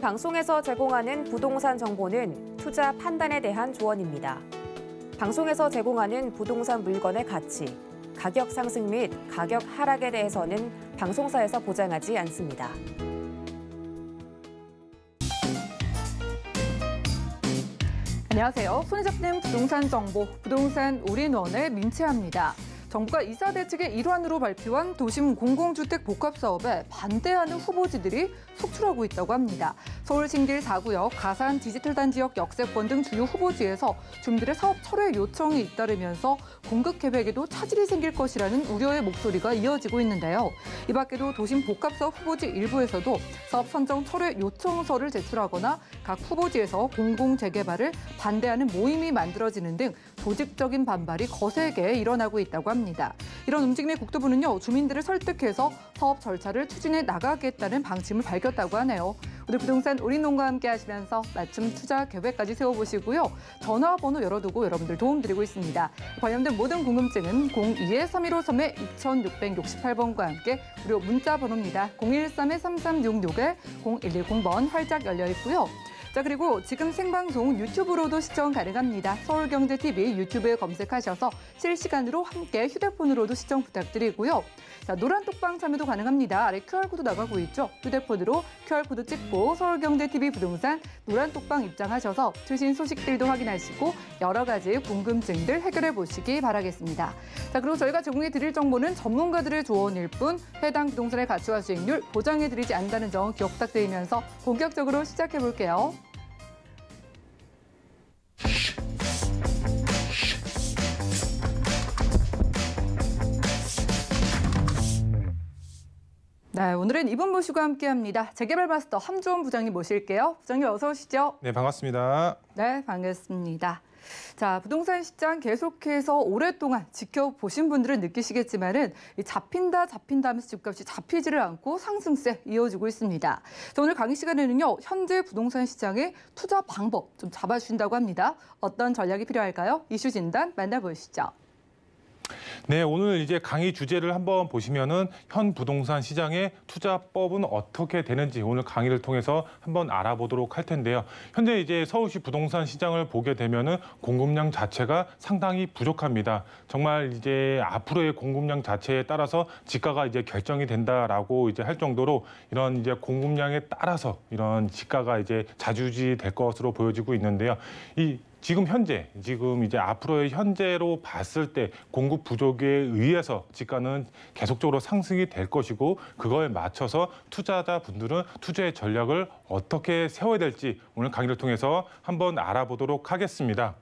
방송에서 제공하는 부동산 정보는 투자 판단에 대한 조언입니다. 방송에서 제공하는 부동산 물건의 가치, 가격 상승 및 가격 하락에 대해서는 방송사에서 보장하지 않습니다. 안녕하세요. 손잡는 부동산 정보, 부동산 올인원을 민채합니다. 정부가 이사 대책의 일환으로 발표한 도심 공공주택 복합 사업에 반대하는 후보지들이 속출하고 있다고 합니다. 서울 신길 4구역, 가산 디지털단 지역 역세권 등 주요 후보지에서 주민들의 사업 철회 요청이 잇따르면서 공급 계획에도 차질이 생길 것이라는 우려의 목소리가 이어지고 있는데요. 이 밖에도 도심 복합 사업 후보지 일부에서도 사업 선정 철회 요청서를 제출하거나 각 후보지에서 공공 재개발을 반대하는 모임이 만들어지는 등 조직적인 반발이 거세게 일어나고 있다고 합니다. 합니다. 이런 움직임에 국토부는요 주민들을 설득해서 사업 절차를 추진해 나가겠다는 방침을 밝혔다고 하네요. 오늘 부동산 우리농과 함께 하시면서 맞춤 투자 계획까지 세워보시고요. 전화번호 열어두고 여러분들 도움드리고 있습니다. 관련된 모든 궁금증은 02-3153-2668번과 함께 무료 문자 번호입니다. 013-3366-0110번 활짝 열려 있고요. 자 그리고 지금 생방송 유튜브로도 시청 가능합니다. 서울경제TV 유튜브에 검색하셔서 실시간으로 함께 휴대폰으로도 시청 부탁드리고요. 자 노란 톡방 참여도 가능합니다. 아래 QR코드 나가고 있죠. 휴대폰으로 QR코드 찍고 서울경제TV 부동산 노란 톡방 입장하셔서 최신 소식들도 확인하시고 여러 가지 궁금증들 해결해 보시기 바라겠습니다. 자 그리고 저희가 제공해 드릴 정보는 전문가들의 조언일 뿐 해당 부동산의 가치와 수익률 보장해 드리지 않는다는 점 기억 부탁드리면서 본격적으로 시작해 볼게요. 네, 오늘은 이분 모시고 함께합니다. 재개발 마스터 함조원 부장님 모실게요. 부장님 어서 오시죠. 네, 반갑습니다. 네, 반갑습니다. 자, 부동산 시장 계속해서 오랫동안 지켜보신 분들은 느끼시겠지만은 잡힌다 잡힌다 하면서 집값이 잡히지를 않고 상승세 이어지고 있습니다. 오늘 강의 시간에는요. 현재 부동산 시장의 투자 방법 좀 잡아주신다고 합니다. 어떤 전략이 필요할까요? 이슈 진단 만나보시죠. 네, 오늘 이제 강의 주제를 한번 보시면은 현 부동산 시장의 투자법은 어떻게 되는지 오늘 강의를 통해서 한번 알아보도록 할 텐데요. 현재 이제 서울시 부동산 시장을 보게 되면은 공급량 자체가 상당히 부족합니다. 정말 이제 앞으로의 공급량 자체에 따라서 지가가 이제 결정이 된다라고 이제 할 정도로 이런 이제 공급량에 따라서 이런 지가가 이제 자주지 될 것으로 보여지고 있는데요. 이 지금 현재, 지금 이제 앞으로의 현재로 봤을 때 공급 부족에 의해서 집가는 계속적으로 상승이 될 것이고 그거에 맞춰서 투자자분들은 투자의 전략을 어떻게 세워야 될지 오늘 강의를 통해서 한번 알아보도록 하겠습니다.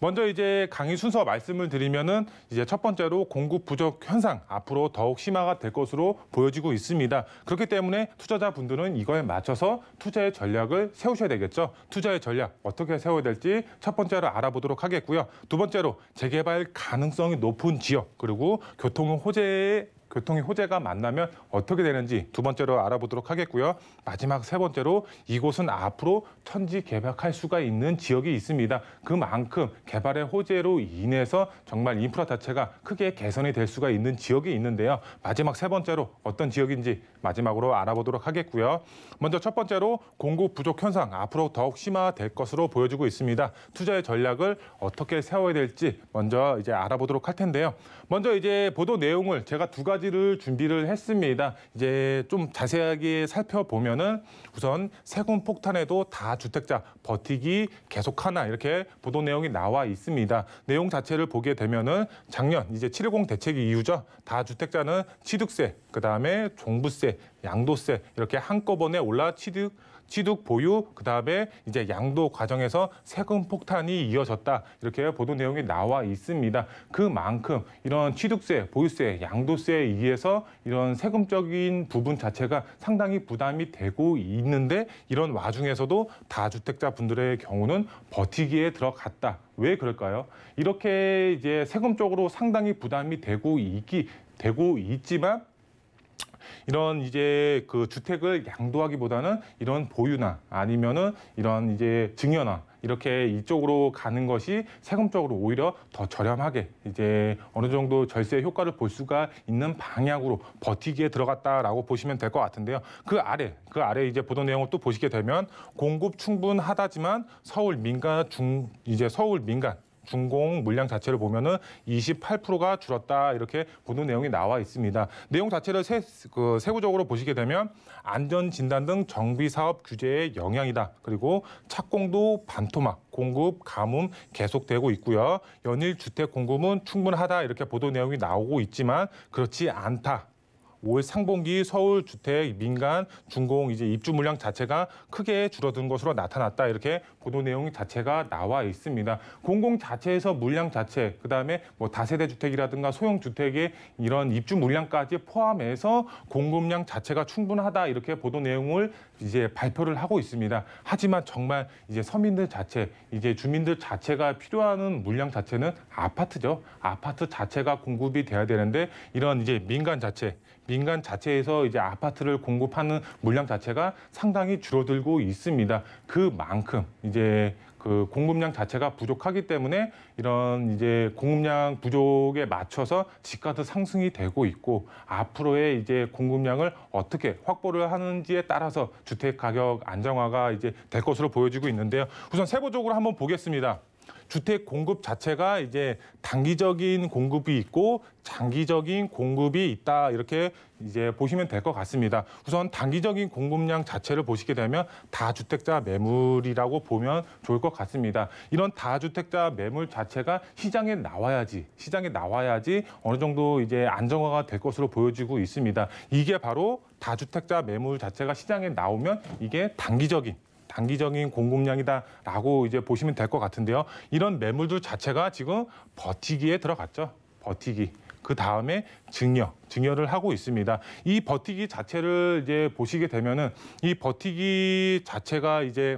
먼저 이제 강의 순서 말씀을 드리면은 이제 첫 번째로 공급 부족 현상 앞으로 더욱 심화가 될 것으로 보여지고 있습니다. 그렇기 때문에 투자자분들은 이거에 맞춰서 투자의 전략을 세우셔야 되겠죠. 투자의 전략 어떻게 세워야 될지 첫 번째로 알아보도록 하겠고요. 두 번째로 재개발 가능성이 높은 지역 그리고 교통 호재의 교통의 호재가 만나면 어떻게 되는지 두 번째로 알아보도록 하겠고요. 마지막 세 번째로 이곳은 앞으로 천지 개발할 수가 있는 지역이 있습니다. 그만큼 개발의 호재로 인해서 정말 인프라 자체가 크게 개선이 될 수가 있는 지역이 있는데요. 마지막 세 번째로 어떤 지역인지 마지막으로 알아보도록 하겠고요. 먼저 첫 번째로 공급 부족 현상 앞으로 더욱 심화될 것으로 보여지고 있습니다. 투자의 전략을 어떻게 세워야 될지 먼저 이제 알아보도록 할 텐데요. 먼저 이제 보도 내용을 제가 두 가지를 준비를 했습니다. 이제 좀 자세하게 살펴보면은 우선 세금 폭탄에도 다 주택자 버티기 계속하나 이렇게 보도 내용이 나와 있습니다. 내용 자체를 보게 되면은 작년 이제 710 대책 이후죠. 다 주택자는 취득세, 그다음에 종부세, 양도세 이렇게 한꺼번에 올라 취득 취득 보유 그다음에 이제 양도 과정에서 세금 폭탄이 이어졌다. 이렇게 보도 내용이 나와 있습니다. 그만큼 이런 취득세, 보유세, 양도세에 의해서 이런 세금적인 부분 자체가 상당히 부담이 되고 있는데 이런 와중에서도 다주택자 분들의 경우는 버티기에 들어갔다. 왜 그럴까요? 이렇게 이제 세금 적으로 상당히 부담이 되고 있기 되고 있지만 이런 이제 그 주택을 양도하기보다는 이런 보유나 아니면은 이런 이제 증여나 이렇게 이쪽으로 가는 것이 세금적으로 오히려 더 저렴하게 이제 어느 정도 절세 효과를 볼 수가 있는 방향으로 버티기에 들어갔다라고 보시면 될 것 같은데요. 그 아래 그 아래 이제 보도 내용을 또 보시게 되면 공급 충분하다지만 서울 민간 중 이제 서울 민간 중공 물량 자체를 보면은 28%가 줄었다 이렇게 보는 내용이 나와 있습니다. 내용 자체를 세, 그 세부적으로 보시게 되면 안전 진단 등 정비 사업 규제의 영향이다. 그리고 착공도 반토막 공급 가뭄 계속되고 있고요. 연일 주택 공급은 충분하다 이렇게 보도 내용이 나오고 있지만 그렇지 않다. 올 상반기 서울 주택 민간 중공 이제 입주 물량 자체가 크게 줄어든 것으로 나타났다 이렇게 보도 내용 자체가 나와 있습니다. 공공 자체에서 물량 자체 그다음에 뭐 다세대 주택이라든가 소형 주택의 이런 입주 물량까지 포함해서 공급량 자체가 충분하다 이렇게 보도 내용을 이제 발표를 하고 있습니다. 하지만 정말 이제 서민들 자체 이제 주민들 자체가 필요하는 물량 자체는 아파트죠. 아파트 자체가 공급이 돼야 되는데 이런 이제 민간 자체 민간 자체에서 이제 아파트를 공급하는 물량 자체가 상당히 줄어들고 있습니다. 그만큼 이제 그 공급량 자체가 부족하기 때문에 이런 이제 공급량 부족에 맞춰서 집값도 상승이 되고 있고 앞으로의 이제 공급량을 어떻게 확보를 하는지에 따라서 주택 가격 안정화가 이제 될 것으로 보여지고 있는데요. 우선 세부적으로 한번 보겠습니다. 주택 공급 자체가 이제 단기적인 공급이 있고 장기적인 공급이 있다 이렇게 이제 보시면 될 것 같습니다. 우선 단기적인 공급량 자체를 보시게 되면 다주택자 매물이라고 보면 좋을 것 같습니다. 이런 다주택자 매물 자체가 시장에 나와야지 시장에 나와야지 어느 정도 이제 안정화가 될 것으로 보여지고 있습니다. 이게 바로 다주택자 매물 자체가 시장에 나오면 이게 단기적인 단기적인 공급량이다라고 이제 보시면 될 것 같은데요. 이런 매물들 자체가 지금 버티기에 들어갔죠. 버티기. 그 다음에 증여, 증여를 하고 있습니다. 이 버티기 자체를 이제 보시게 되면은 이 버티기 자체가 이제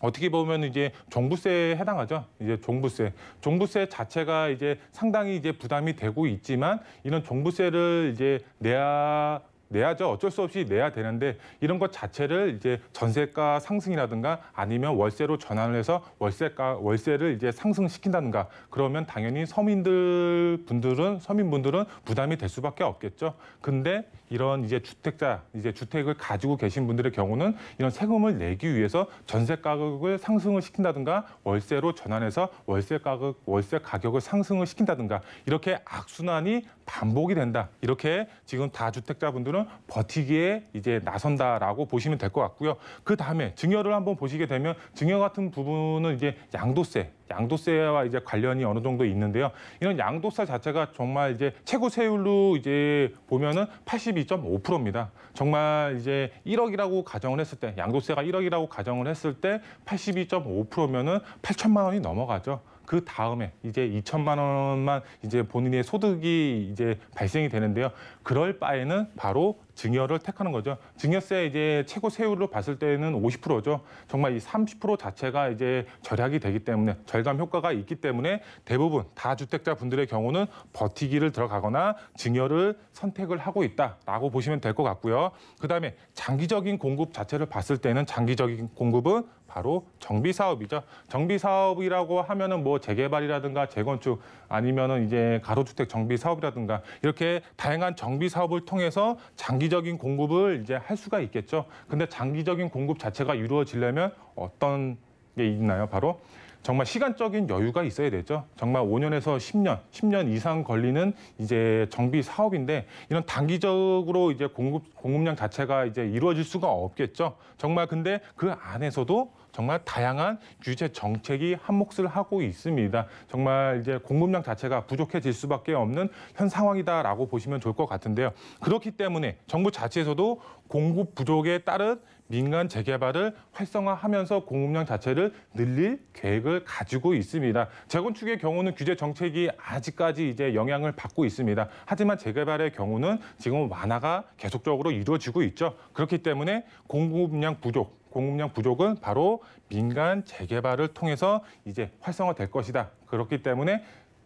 어떻게 보면 이제 종부세에 해당하죠. 이제 종부세. 종부세 자체가 이제 상당히 이제 부담이 되고 있지만 이런 종부세를 이제 내야 내야죠. 어쩔 수 없이 내야 되는데 이런 것 자체를 이제 전세가 상승이라든가 아니면 월세로 전환을 해서 월세가 월세를 이제 상승시킨다든가 그러면 당연히 서민들 분들은 서민분들은 부담이 될 수밖에 없겠죠. 근데 이런 이제 주택자 이제 주택을 가지고 계신 분들의 경우는 이런 세금을 내기 위해서 전세 가격을 상승을 시킨다든가 월세로 전환해서 월세 가격 월세 가격을 상승을 시킨다든가 이렇게 악순환이 반복이 된다. 이렇게 지금 다주택자분들은 버티기에 이제 나선다라고 보시면 될 것 같고요. 그 다음에 증여를 한번 보시게 되면 증여 같은 부분은 이제 양도세 양도세와 이제 관련이 어느 정도 있는데요. 이런 양도세 자체가 정말 이제 최고 세율로 이제 보면은 82.5%입니다. 정말 이제 1억이라고 가정을 했을 때 양도세가 1억이라고 가정을 했을 때 82.5%면은 8천만 원이 넘어가죠. 그 다음에 이제 2천만 원만 이제 본인의 소득이 이제 발생이 되는데요. 그럴 바에는 바로 증여를 택하는 거죠. 증여세 이제 최고 세율로 봤을 때는 50%죠. 정말 이 30% 자체가 이제 절약이 되기 때문에 절감 효과가 있기 때문에 대부분 다 주택자 분들의 경우는 버티기를 들어가거나 증여를 선택을 하고 있다라고 보시면 될 것 같고요. 그다음에 장기적인 공급 자체를 봤을 때는 장기적인 공급은 바로 정비 사업이죠. 정비 사업이라고 하면은 뭐 재개발이라든가 재건축 아니면은 이제 가로주택 정비 사업이라든가 이렇게 다양한 정비 사업을 통해서 장기적인 공급을 이제 할 수가 있겠죠. 근데 장기적인 공급 자체가 이루어지려면 어떤 게 있나요? 바로 정말 시간적인 여유가 있어야 되죠. 정말 5년에서 10년, 10년 이상 걸리는 이제 정비 사업인데 이런 단기적으로 이제 공급 공급량 자체가 이제 이루어질 수가 없겠죠. 정말 근데 그 안에서도 정말 다양한 규제 정책이 한몫을 하고 있습니다. 정말 이제 공급량 자체가 부족해질 수밖에 없는 현 상황이다라고 보시면 좋을 것 같은데요. 그렇기 때문에 정부 자체에서도 공급 부족에 따른 민간 재개발을 활성화하면서 공급량 자체를 늘릴 계획을 가지고 있습니다. 재건축의 경우는 규제 정책이 아직까지 이제 영향을 받고 있습니다. 하지만 재개발의 경우는 지금 완화가 계속적으로 이루어지고 있죠. 그렇기 때문에 공급량 부족, 공급량 부족은 바로 민간 재개발을 통해서 이제 활성화될 것이다. 그렇기 때문에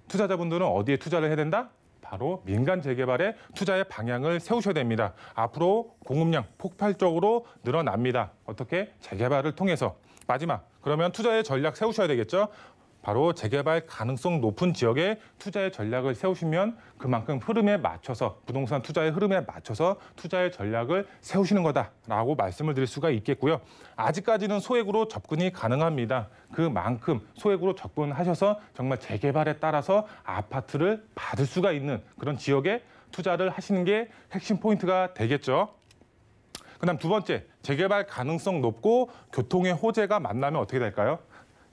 투자자분들은 어디에 투자를 해야 된다? 바로 민간 재개발에 투자의 방향을 세우셔야 됩니다. 앞으로 공급량 폭발적으로 늘어납니다. 어떻게? 재개발을 통해서. 마지막, 그러면 투자의 전략 세우셔야 되겠죠? 바로 재개발 가능성 높은 지역에 투자의 전략을 세우시면 그만큼 흐름에 맞춰서 부동산 투자의 흐름에 맞춰서 투자의 전략을 세우시는 거다라고 말씀을 드릴 수가 있겠고요. 아직까지는 소액으로 접근이 가능합니다. 그만큼 소액으로 접근하셔서 정말 재개발에 따라서 아파트를 받을 수가 있는 그런 지역에 투자를 하시는 게 핵심 포인트가 되겠죠. 그다음 두 번째 재개발 가능성 높고 교통의 호재가 만나면 어떻게 될까요?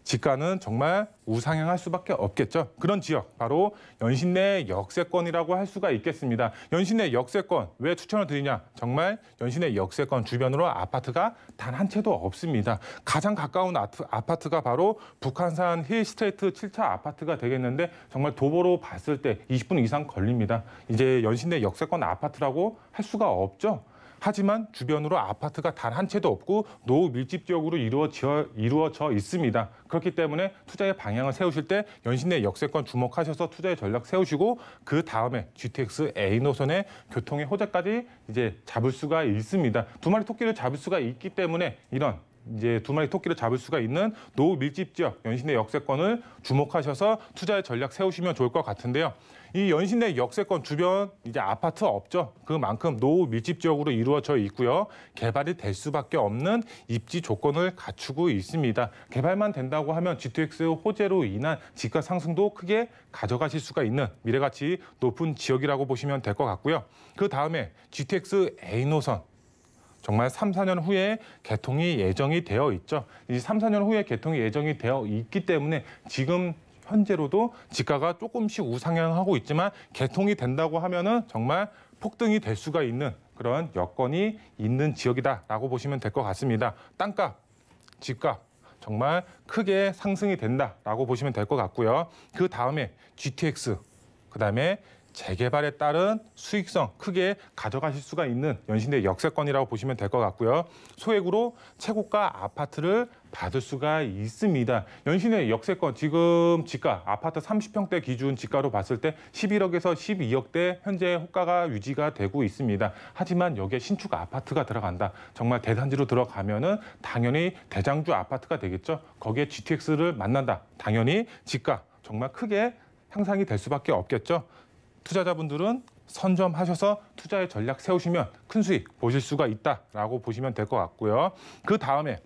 지가는 정말 우상향할 수밖에 없겠죠. 그런 지역, 바로 연신내 역세권이라고 할 수가 있겠습니다. 연신내 역세권, 왜 추천을 드리냐? 정말 연신내 역세권 주변으로 아파트가 단 한 채도 없습니다. 가장 가까운 아파트가 바로 북한산 힐스트레이트 7차 아파트가 되겠는데 정말 도보로 봤을 때 20분 이상 걸립니다. 이제 연신내 역세권 아파트라고 할 수가 없죠. 하지만 주변으로 아파트가 단 한 채도 없고 노후 밀집 지역으로 이루어져, 이루어져 있습니다. 그렇기 때문에 투자의 방향을 세우실 때 연신내 역세권 주목하셔서 투자의 전략 세우시고 그 다음에 GTX A 노선의 교통의 호재까지 이제 잡을 수가 있습니다. 두 마리 토끼를 잡을 수가 있기 때문에 이런 이제 두 마리 토끼를 잡을 수가 있는 노후 밀집 지역 연신내 역세권을 주목하셔서 투자의 전략 세우시면 좋을 것 같은데요. 이 연신내 역세권 주변 이제 아파트 없죠. 그만큼 노후 밀집 지역으로 이루어져 있고요. 개발이 될 수밖에 없는 입지 조건을 갖추고 있습니다. 개발만 된다고 하면 GTX 호재로 인한 집가 상승도 크게 가져가실 수가 있는 미래가치 높은 지역이라고 보시면 될 것 같고요. 그 다음에 GTX A 노선 정말 3, 4년 후에 개통이 예정이 되어 있죠. 이 3, 4년 후에 개통이 예정이 되어 있기 때문에 지금 현재로도 지가가 조금씩 우상향하고 있지만 개통이 된다고 하면은 정말 폭등이 될 수가 있는 그런 여건이 있는 지역이다라고 보시면 될 것 같습니다. 땅값, 집값 정말 크게 상승이 된다라고 보시면 될 것 같고요. 그 다음에 GTX, 그 다음에 재개발에 따른 수익성 크게 가져가실 수가 있는 연신대 역세권이라고 보시면 될 것 같고요. 소액으로 최고가 아파트를 받을 수가 있습니다. 연신의 역세권 지금 지가 아파트 30평대 기준 지가로 봤을 때 11억에서 12억대 현재 호가가 유지가 되고 있습니다. 하지만 여기에 신축 아파트가 들어간다. 정말 대단지로 들어가면은 당연히 대장주 아파트가 되겠죠. 거기에 GTX를 만난다. 당연히 지가 정말 크게 향상이 될 수밖에 없겠죠. 투자자분들은 선점하셔서 투자의 전략 세우시면 큰 수익 보실 수가 있다라고 보시면 될 것 같고요. 그 다음에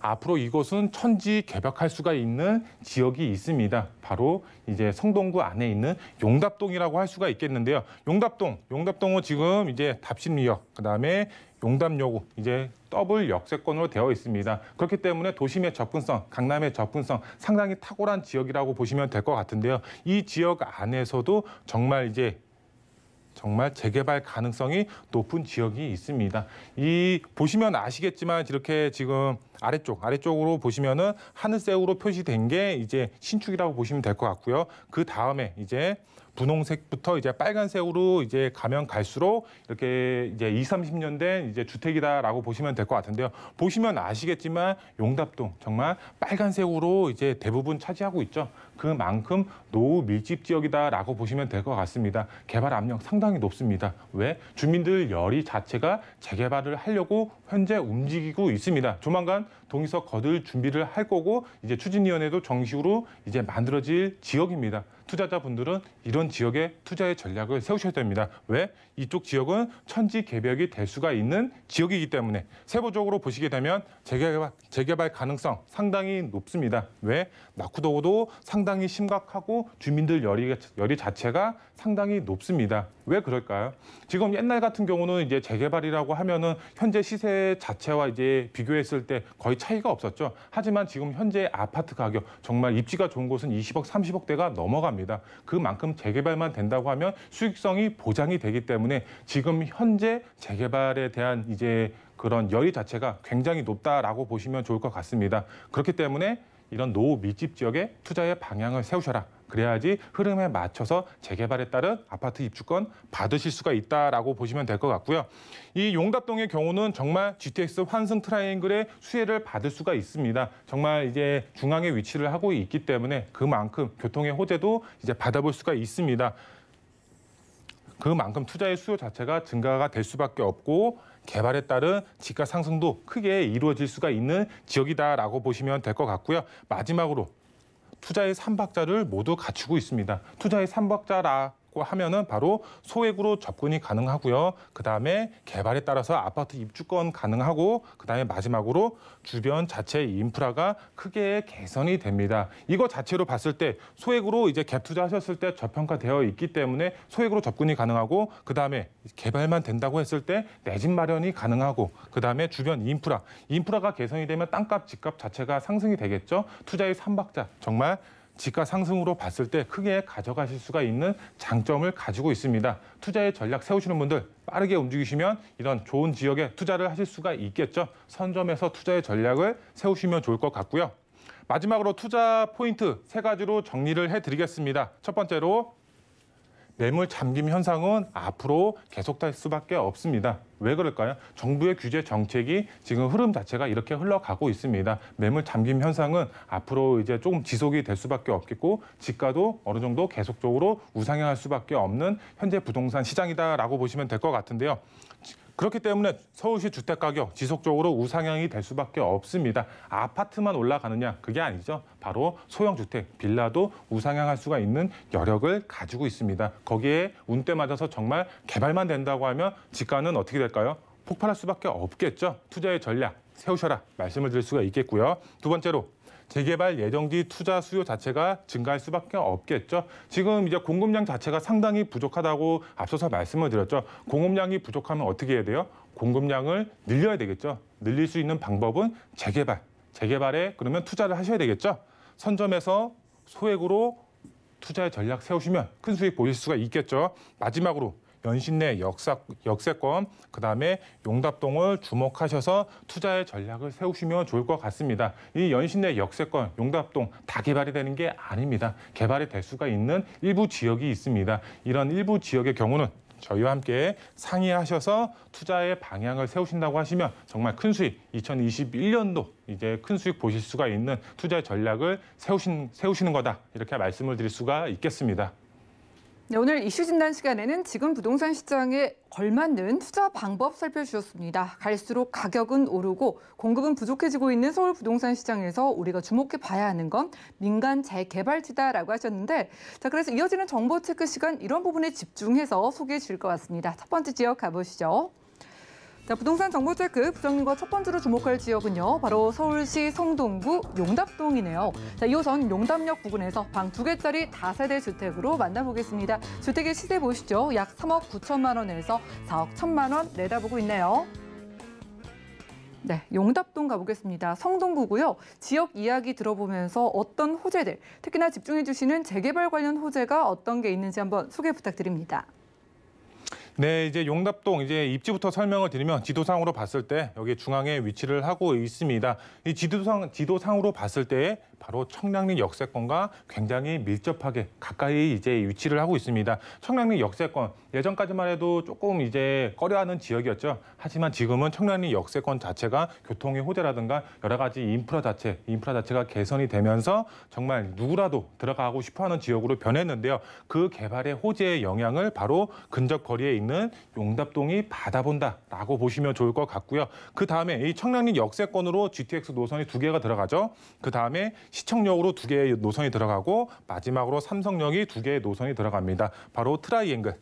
앞으로 이곳은 천지 개벽할 수가 있는 지역이 있습니다. 바로 이제 성동구 안에 있는 용답동이라고 할 수가 있겠는데요. 용답동, 용답동은 지금 이제 답심리역, 그다음에 용담여고 이제 더블 역세권으로 되어 있습니다. 그렇기 때문에 도심의 접근성, 강남의 접근성 상당히 탁월한 지역이라고 보시면 될 것 같은데요. 이 지역 안에서도 정말 이제 정말 재개발 가능성이 높은 지역이 있습니다. 이 보시면 아시겠지만 이렇게 지금 아래쪽 아래쪽으로 보시면은 하늘색으로 표시된 게 이제 신축이라고 보시면 될 것 같고요. 그 다음에 이제 분홍색부터 이제 빨간색으로 이제 가면 갈수록 이렇게 이제 20, 30년 된 이제 주택이다라고 보시면 될 것 같은데요. 보시면 아시겠지만 용답동 정말 빨간색으로 이제 대부분 차지하고 있죠. 그만큼 노후 밀집 지역이다라고 보시면 될 것 같습니다. 개발 압력 상당히 높습니다. 왜? 주민들 열의 자체가 재개발을 하려고 현재 움직이고 있습니다. 조만간 동의서 거둘 준비를 할 거고 이제 추진위원회도 정식으로 이제 만들어질 지역입니다. 투자자분들은 이런 지역에 투자의 전략을 세우셔야 됩니다. 왜? 이쪽 지역은 천지 개벽이 될 수가 있는 지역이기 때문에 세부적으로 보시게 되면 재개발, 재개발 가능성 상당히 높습니다. 왜? 낙후도도 상당히 심각하고 주민들 열이, 열이 자체가 상당히 높습니다. 왜 그럴까요? 지금 옛날 같은 경우는 이제 재개발이라고 하면은 현재 시세 자체와 이제 비교했을 때 거의 차이가 없었죠. 하지만 지금 현재 아파트 가격 정말 입지가 좋은 곳은 20억, 30억대가 넘어갑니다. 그만큼 재개발만 된다고 하면 수익성이 보장이 되기 때문에 지금 현재 재개발에 대한 이제 그런 열의 자체가 굉장히 높다라고 보시면 좋을 것 같습니다. 그렇기 때문에 이런 노후 밀집 지역에 투자의 방향을 세우셔라. 그래야지 흐름에 맞춰서 재개발에 따른 아파트 입주권 받으실 수가 있다라고 보시면 될 것 같고요. 이 용답동의 경우는 정말 GTX 환승 트라이앵글의 수혜를 받을 수가 있습니다. 정말 이제 중앙에 위치를 하고 있기 때문에 그만큼 교통의 호재도 이제 받아볼 수가 있습니다. 그만큼 투자의 수요 자체가 증가가 될 수밖에 없고 개발에 따른 집가 상승도 크게 이루어질 수가 있는 지역이다라고 보시면 될 것 같고요. 마지막으로 투자의 3박자를 모두 갖추고 있습니다. 투자의 3박자라 있고 하면은 바로 소액으로 접근이 가능하고요. 그다음에 개발에 따라서 아파트 입주권 가능하고 그다음에 마지막으로 주변 자체 인프라가 크게 개선이 됩니다. 이거 자체로 봤을 때 소액으로 이제 갭 투자하셨을 때 저평가되어 있기 때문에 소액으로 접근이 가능하고 그다음에 개발만 된다고 했을 때 내 집 마련이 가능하고 그다음에 주변 인프라 인프라가 개선이 되면 땅값 집값 자체가 상승이 되겠죠. 투자의 삼박자 정말 지가 상승으로 봤을 때 크게 가져가실 수가 있는 장점을 가지고 있습니다. 투자의 전략 세우시는 분들 빠르게 움직이시면 이런 좋은 지역에 투자를 하실 수가 있겠죠. 선점해서 투자의 전략을 세우시면 좋을 것 같고요. 마지막으로 투자 포인트 세 가지로 정리를 해드리겠습니다. 첫 번째로 매물 잠김 현상은 앞으로 계속될 수밖에 없습니다. 왜 그럴까요? 정부의 규제 정책이 지금 흐름 자체가 이렇게 흘러가고 있습니다. 매물 잠김 현상은 앞으로 이제 조금 지속이 될 수밖에 없겠고 집가도 어느 정도 계속적으로 우상향할 수밖에 없는 현재 부동산 시장이다라고 보시면 될 것 같은데요. 그렇기 때문에 서울시 주택가격 지속적으로 우상향이 될 수밖에 없습니다. 아파트만 올라가느냐 그게 아니죠. 바로 소형주택, 빌라도 우상향할 수가 있는 여력을 가지고 있습니다. 거기에 운때 맞아서 정말 개발만 된다고 하면 집가는 어떻게 될까요? 폭발할 수밖에 없겠죠. 투자의 전략 세우셔라 말씀을 드릴 수가 있겠고요. 두 번째로 재개발 예정지 투자 수요 자체가 증가할 수밖에 없겠죠. 지금 이제 공급량 자체가 상당히 부족하다고 앞서서 말씀을 드렸죠. 공급량이 부족하면 어떻게 해야 돼요? 공급량을 늘려야 되겠죠. 늘릴 수 있는 방법은 재개발. 재개발에 그러면 투자를 하셔야 되겠죠. 선점에서 소액으로 투자의 전략 세우시면 큰 수익 보실 수가 있겠죠. 마지막으로 연신내 역사, 역세권, 그다음에 용답동을 주목하셔서 투자의 전략을 세우시면 좋을 것 같습니다. 이 연신내 역세권, 용답동 다 개발이 되는 게 아닙니다. 개발이 될 수가 있는 일부 지역이 있습니다. 이런 일부 지역의 경우는 저희와 함께 상의하셔서 투자의 방향을 세우신다고 하시면 정말 큰 수익, 2021년도 이제 큰 수익 보실 수가 있는 투자 전략을 세우신, 세우시는 거다. 이렇게 말씀을 드릴 수가 있겠습니다. 네, 오늘 이슈 진단 시간에는 지금 부동산 시장에 걸맞는 투자 방법 살펴주셨습니다. 갈수록 가격은 오르고 공급은 부족해지고 있는 서울 부동산 시장에서 우리가 주목해 봐야 하는 건 민간 재개발지다라고 하셨는데 자 그래서 이어지는 정보 체크 시간 이런 부분에 집중해서 소개해 줄 것 같습니다. 첫 번째 지역 가보시죠. 자, 부동산 정보 체크 부장님과 첫 번째로 주목할 지역은요. 바로 서울시 성동구 용답동이네요. 자, 이호선 용답역 부근에서 방 두 개짜리 다세대 주택으로 만나보겠습니다. 주택의 시세 보시죠. 약 3억 9천만 원에서 4억 1천만 원 내다보고 있네요. 네, 용답동 가보겠습니다. 성동구고요. 지역 이야기 들어보면서 어떤 호재들, 특히나 집중해주시는 재개발 관련 호재가 어떤 게 있는지 한번 소개 부탁드립니다. 네, 이제 용답동 이제 입지부터 설명을 드리면 지도상으로 봤을 때 여기 중앙에 위치를 하고 있습니다. 이 지도상 지도상으로 봤을 때 바로 청량리 역세권과 굉장히 밀접하게 가까이 이제 위치를 하고 있습니다. 청량리 역세권 예전까지만 해도 조금 이제 꺼려하는 지역이었죠. 하지만 지금은 청량리 역세권 자체가 교통의 호재라든가 여러 가지 인프라 자체, 인프라 자체가 개선이 되면서 정말 누구라도 들어가고 싶어하는 지역으로 변했는데요. 그 개발의 호재의 영향을 바로 근접 거리에 있는 용답동이 받아본다라고 보시면 좋을 것 같고요. 그 다음에 이 청량리 역세권으로 GTX 노선이 두 개가 들어가죠. 그 다음에 시청역으로 두 개의 노선이 들어가고 마지막으로 삼성역이 두 개의 노선이 들어갑니다. 바로 트라이앵글.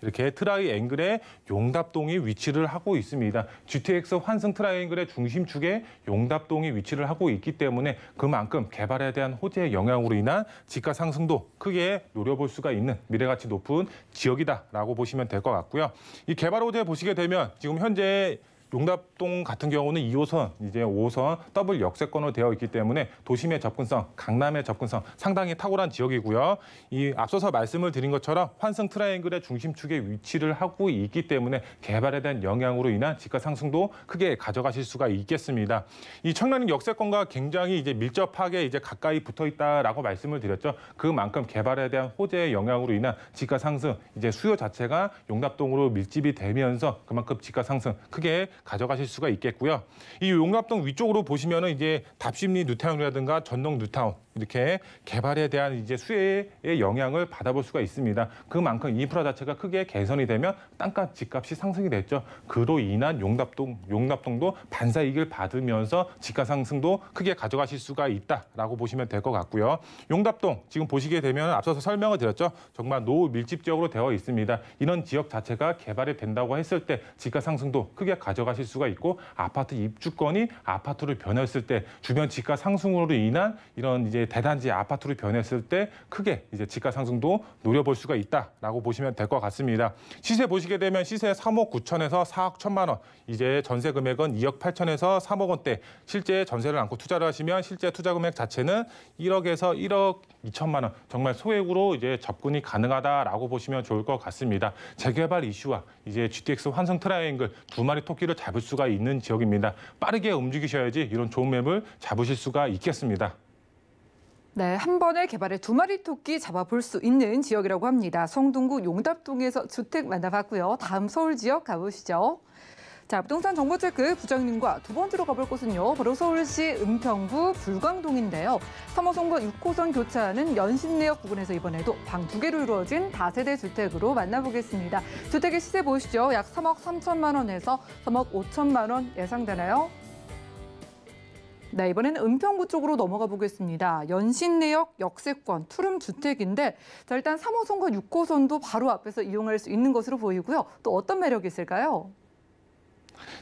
이렇게 트라이앵글의 용답동이 위치를 하고 있습니다. GTX 환승 트라이앵글의 중심축에 용답동이 위치를 하고 있기 때문에 그만큼 개발에 대한 호재의 영향으로 인한 지가 상승도 크게 노려볼 수가 있는 미래가치 높은 지역이다라고 보시면 될 것 같고요. 이 개발 호재 보시게 되면 지금 현재 용답동 같은 경우는 2호선, 이제 5호선 더블 역세권으로 되어 있기 때문에 도심의 접근성, 강남의 접근성 상당히 탁월한 지역이고요. 이 앞서서 말씀을 드린 것처럼 환승 트라이앵글의 중심축에 위치를 하고 있기 때문에 개발에 대한 영향으로 인한 지가 상승도 크게 가져가실 수가 있겠습니다. 이 청량리 역세권과 굉장히 이제 밀접하게 이제 가까이 붙어 있다라고 말씀을 드렸죠. 그만큼 개발에 대한 호재의 영향으로 인한 지가 상승, 이제 수요 자체가 용답동으로 밀집이 되면서 그만큼 지가 상승 크게 가져가실 수가 있겠고요. 이 용갑동 위쪽으로 보시면은 이제 답심리 뉴타운이라든가 전동 뉴타운 이렇게 개발에 대한 이제 수혜의 영향을 받아볼 수가 있습니다. 그만큼 인프라 자체가 크게 개선이 되면 땅값, 집값이 상승이 됐죠. 그로 인한 용납동, 용납동도 반사 이익을 받으면서 집가 상승도 크게 가져가실 수가 있다라고 보시면 될 것 같고요. 용답동 지금 보시게 되면 앞서서 설명을 드렸죠. 정말 노후 밀집지역으로 되어 있습니다. 이런 지역 자체가 개발이 된다고 했을 때 집가 상승도 크게 가져가실 수가 있고 아파트 입주권이 아파트로 변했을 때 주변 집가 상승으로 인한 이런 이제 대단지 아파트로 변했을 때 크게 이제 집가 상승도 노려볼 수가 있다라고 보시면 될 것 같습니다. 시세 보시게 되면 시세 3억 9천에서 4억 1천만 원, 이제 전세 금액은 2억 8천에서 3억 원대. 실제 전세를 안고 투자를 하시면 실제 투자 금액 자체는 1억에서 1억 2천만 원, 정말 소액으로 이제 접근이 가능하다라고 보시면 좋을 것 같습니다. 재개발 이슈와 이제 GTX 환승 트라이앵글 두 마리 토끼를 잡을 수가 있는 지역입니다. 빠르게 움직이셔야지 이런 좋은 매물 잡으실 수가 있겠습니다. 네, 한 번에 개발에 두 마리 토끼 잡아볼 수 있는 지역이라고 합니다. 성동구 용답동에서 주택 만나봤고요. 다음 서울 지역 가보시죠. 자, 부동산 정보 체크 부장님과 두 번째로 가볼 곳은요. 바로 서울시 은평구 불광동인데요. 3호선과 6호선 교차하는 연신내역 부근에서 이번에도 방 두 개로 이루어진 다세대 주택으로 만나보겠습니다. 주택의 시세 보시죠. 약 3억 3천만 원에서 3억 5천만 원 예상되나요? 네, 이번에는 은평구 쪽으로 넘어가 보겠습니다. 연신내역 역세권 투룸 주택인데 자, 일단 3호선과 6호선도 바로 앞에서 이용할 수 있는 것으로 보이고요. 또 어떤 매력이 있을까요?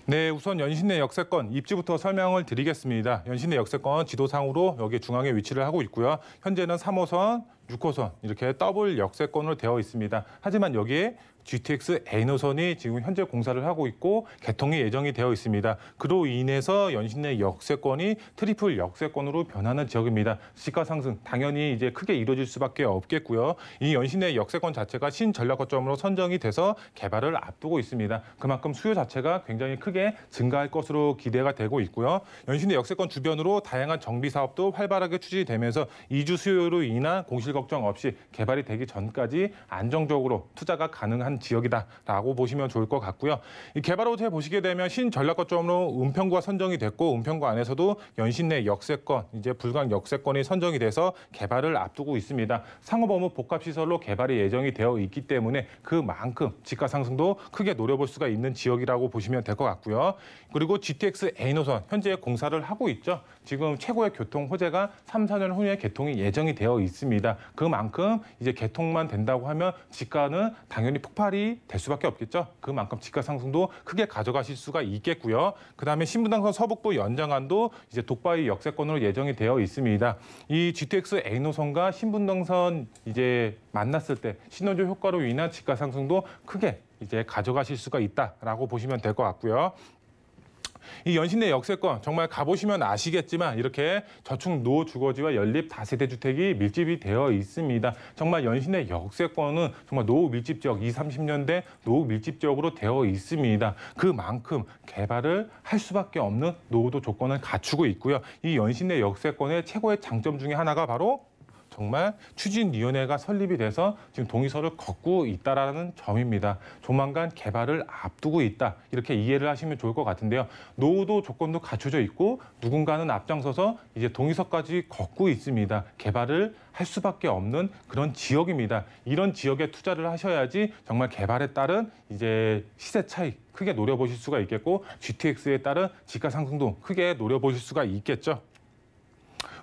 네, 우선 연신내 역세권 입지부터 설명을 드리겠습니다. 연신내 역세권 지도상으로 여기 중앙에 위치를 하고 있고요. 현재는 3호선, 6호선 이렇게 더블 역세권으로 되어 있습니다. 하지만 여기에 GTX A 노선이 지금 현재 공사를 하고 있고 개통이 예정이 되어 있습니다. 그로 인해서 연신 내 역세권이 트리플 역세권으로 변하는 지역입니다. 시가 상승 당연히 이제 크게 이루어질 수밖에 없겠고요. 이 연신 내 역세권 자체가 신전략 거점으로 선정이 돼서 개발을 앞두고 있습니다. 그만큼 수요 자체가 굉장히 크게 증가할 것으로 기대가 되고 있고요. 연신내 역세권 주변으로 다양한 정비 사업도 활발하게 추진되면서 이주 수요로 인한 공실 걱정 없이 개발이 되기 전까지 안정적으로 투자가 가능한 지역이다라고 보시면 좋을 것 같고요. 이 개발 호재 보시게 되면 신전략 거점으로 은평구가 선정이 됐고 은평구 안에서도 연신 내 역세권 이제 불광 역세권이 선정이 돼서 개발을 앞두고 있습니다. 상업업무 복합시설로 개발이 예정이 되어 있기 때문에 그만큼 집가 상승도 크게 노려볼 수가 있는 지역이라고 보시면 될 것 같고요. 그리고 GTX A 노선 현재 공사를 하고 있죠. 지금 최고의 교통 호재가 3, 4년 후에 개통이 예정이 되어 있습니다. 그만큼 이제 개통만 된다고 하면 집가는 당연히 폭발이 될 수밖에 없겠죠. 그만큼 집가 상승도 크게 가져가실 수가 있겠고요. 그다음에 신분당선 서북부 연장안도 이제 독바위 역세권으로 예정이 되어 있습니다. 이 GTX 에이 노선과 신분당선 이제 만났을 때신원조 효과로 인한 집가 상승도 크게 이제 가져가실 수가 있다라고 보시면 될 것 같고요. 이 연신내 역세권 정말 가보시면 아시겠지만 이렇게 저축 노후 주거지와 연립 다세대 주택이 밀집이 되어 있습니다. 정말 연신내 역세권은 정말 노후 밀집 지역 2, 0 30년대 노후 밀집 지역으로 되어 있습니다. 그만큼 개발을 할 수밖에 없는 노후도 조건을 갖추고 있고요. 이 연신내 역세권의 최고의 장점 중에 하나가 바로 정말 추진위원회가 설립이 돼서 지금 동의서를 걷고 있다라는 점입니다. 조만간 개발을 앞두고 있다 이렇게 이해를 하시면 좋을 것 같은데요. 노후도 조건도 갖춰져 있고 누군가는 앞장서서 이제 동의서까지 걷고 있습니다. 개발을 할 수밖에 없는 그런 지역입니다. 이런 지역에 투자를 하셔야지 정말 개발에 따른 이제 시세 차익 크게 노려보실 수가 있겠고 GTX에 따른 지가 상승도 크게 노려보실 수가 있겠죠.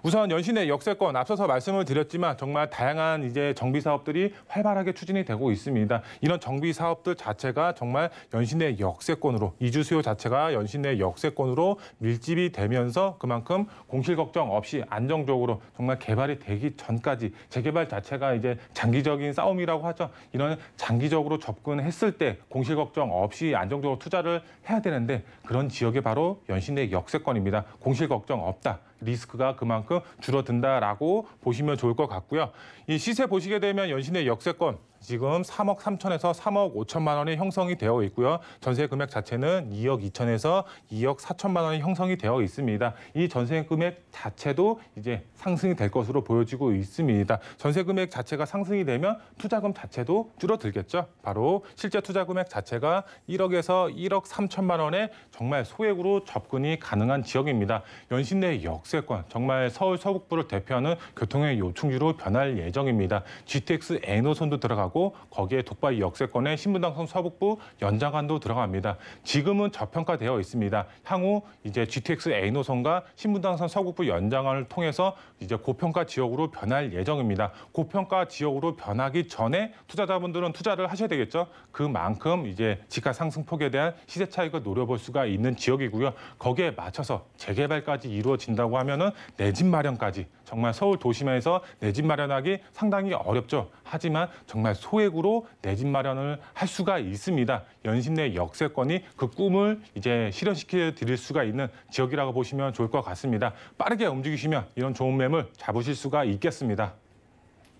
우선 연신의 역세권 앞서서 말씀을 드렸지만 정말 다양한 이제 정비 사업들이 활발하게 추진이 되고 있습니다. 이런 정비 사업들 자체가 정말 연신의 역세권으로 이주 수요 자체가 연신의 역세권으로 밀집이 되면서 그만큼 공실 걱정 없이 안정적으로 정말 개발이 되기 전까지 재개발 자체가 이제 장기적인 싸움이라고 하죠. 이런 장기적으로 접근했을 때 공실 걱정 없이 안정적으로 투자를 해야 되는데 그런 지역이 바로 연신의 역세권입니다. 공실 걱정 없다. 리스크가 그만큼 줄어든다라고 보시면 좋을 것 같고요. 이 시세 보시게 되면 연신의 역세권 지금 3억 3천에서 3억 5천만 원이 형성이 되어 있고요. 전세 금액 자체는 2억 2천에서 2억 4천만 원이 형성이 되어 있습니다. 이 전세 금액 자체도 이제 상승이 될 것으로 보여지고 있습니다. 전세 금액 자체가 상승이 되면 투자금 자체도 줄어들겠죠. 바로 실제 투자 금액 자체가 1억에서 1억 3천만 원에 정말 소액으로 접근이 가능한 지역입니다. 연신 내 역세권, 정말 서울 서북부를 대표하는 교통의 요충지로 변할 예정입니다. GTX N호선도 들어가고 하고 거기에 독바이 역세권에 신분당선 서북부 연장안도 들어갑니다. 지금은 저평가되어 있습니다. 향후 이제 GTX A 노선과 신분당선 서북부 연장안을 통해서 이제 고평가 지역으로 변할 예정입니다. 고평가 지역으로 변하기 전에 투자자분들은 투자를 하셔야 되겠죠. 그만큼 이제 지가 상승폭에 대한 시세 차익을 노려볼 수가 있는 지역이고요. 거기에 맞춰서 재개발까지 이루어진다고 하면은 내 집 마련까지 정말 서울 도심에서 내 집 마련하기 상당히 어렵죠. 하지만 정말 소액으로 내 집 마련을 할 수가 있습니다. 연신 내 역세권이 그 꿈을 이제 실현시켜 드릴 수가 있는 지역이라고 보시면 좋을 것 같습니다. 빠르게 움직이시면 이런 좋은 매물 잡으실 수가 있겠습니다.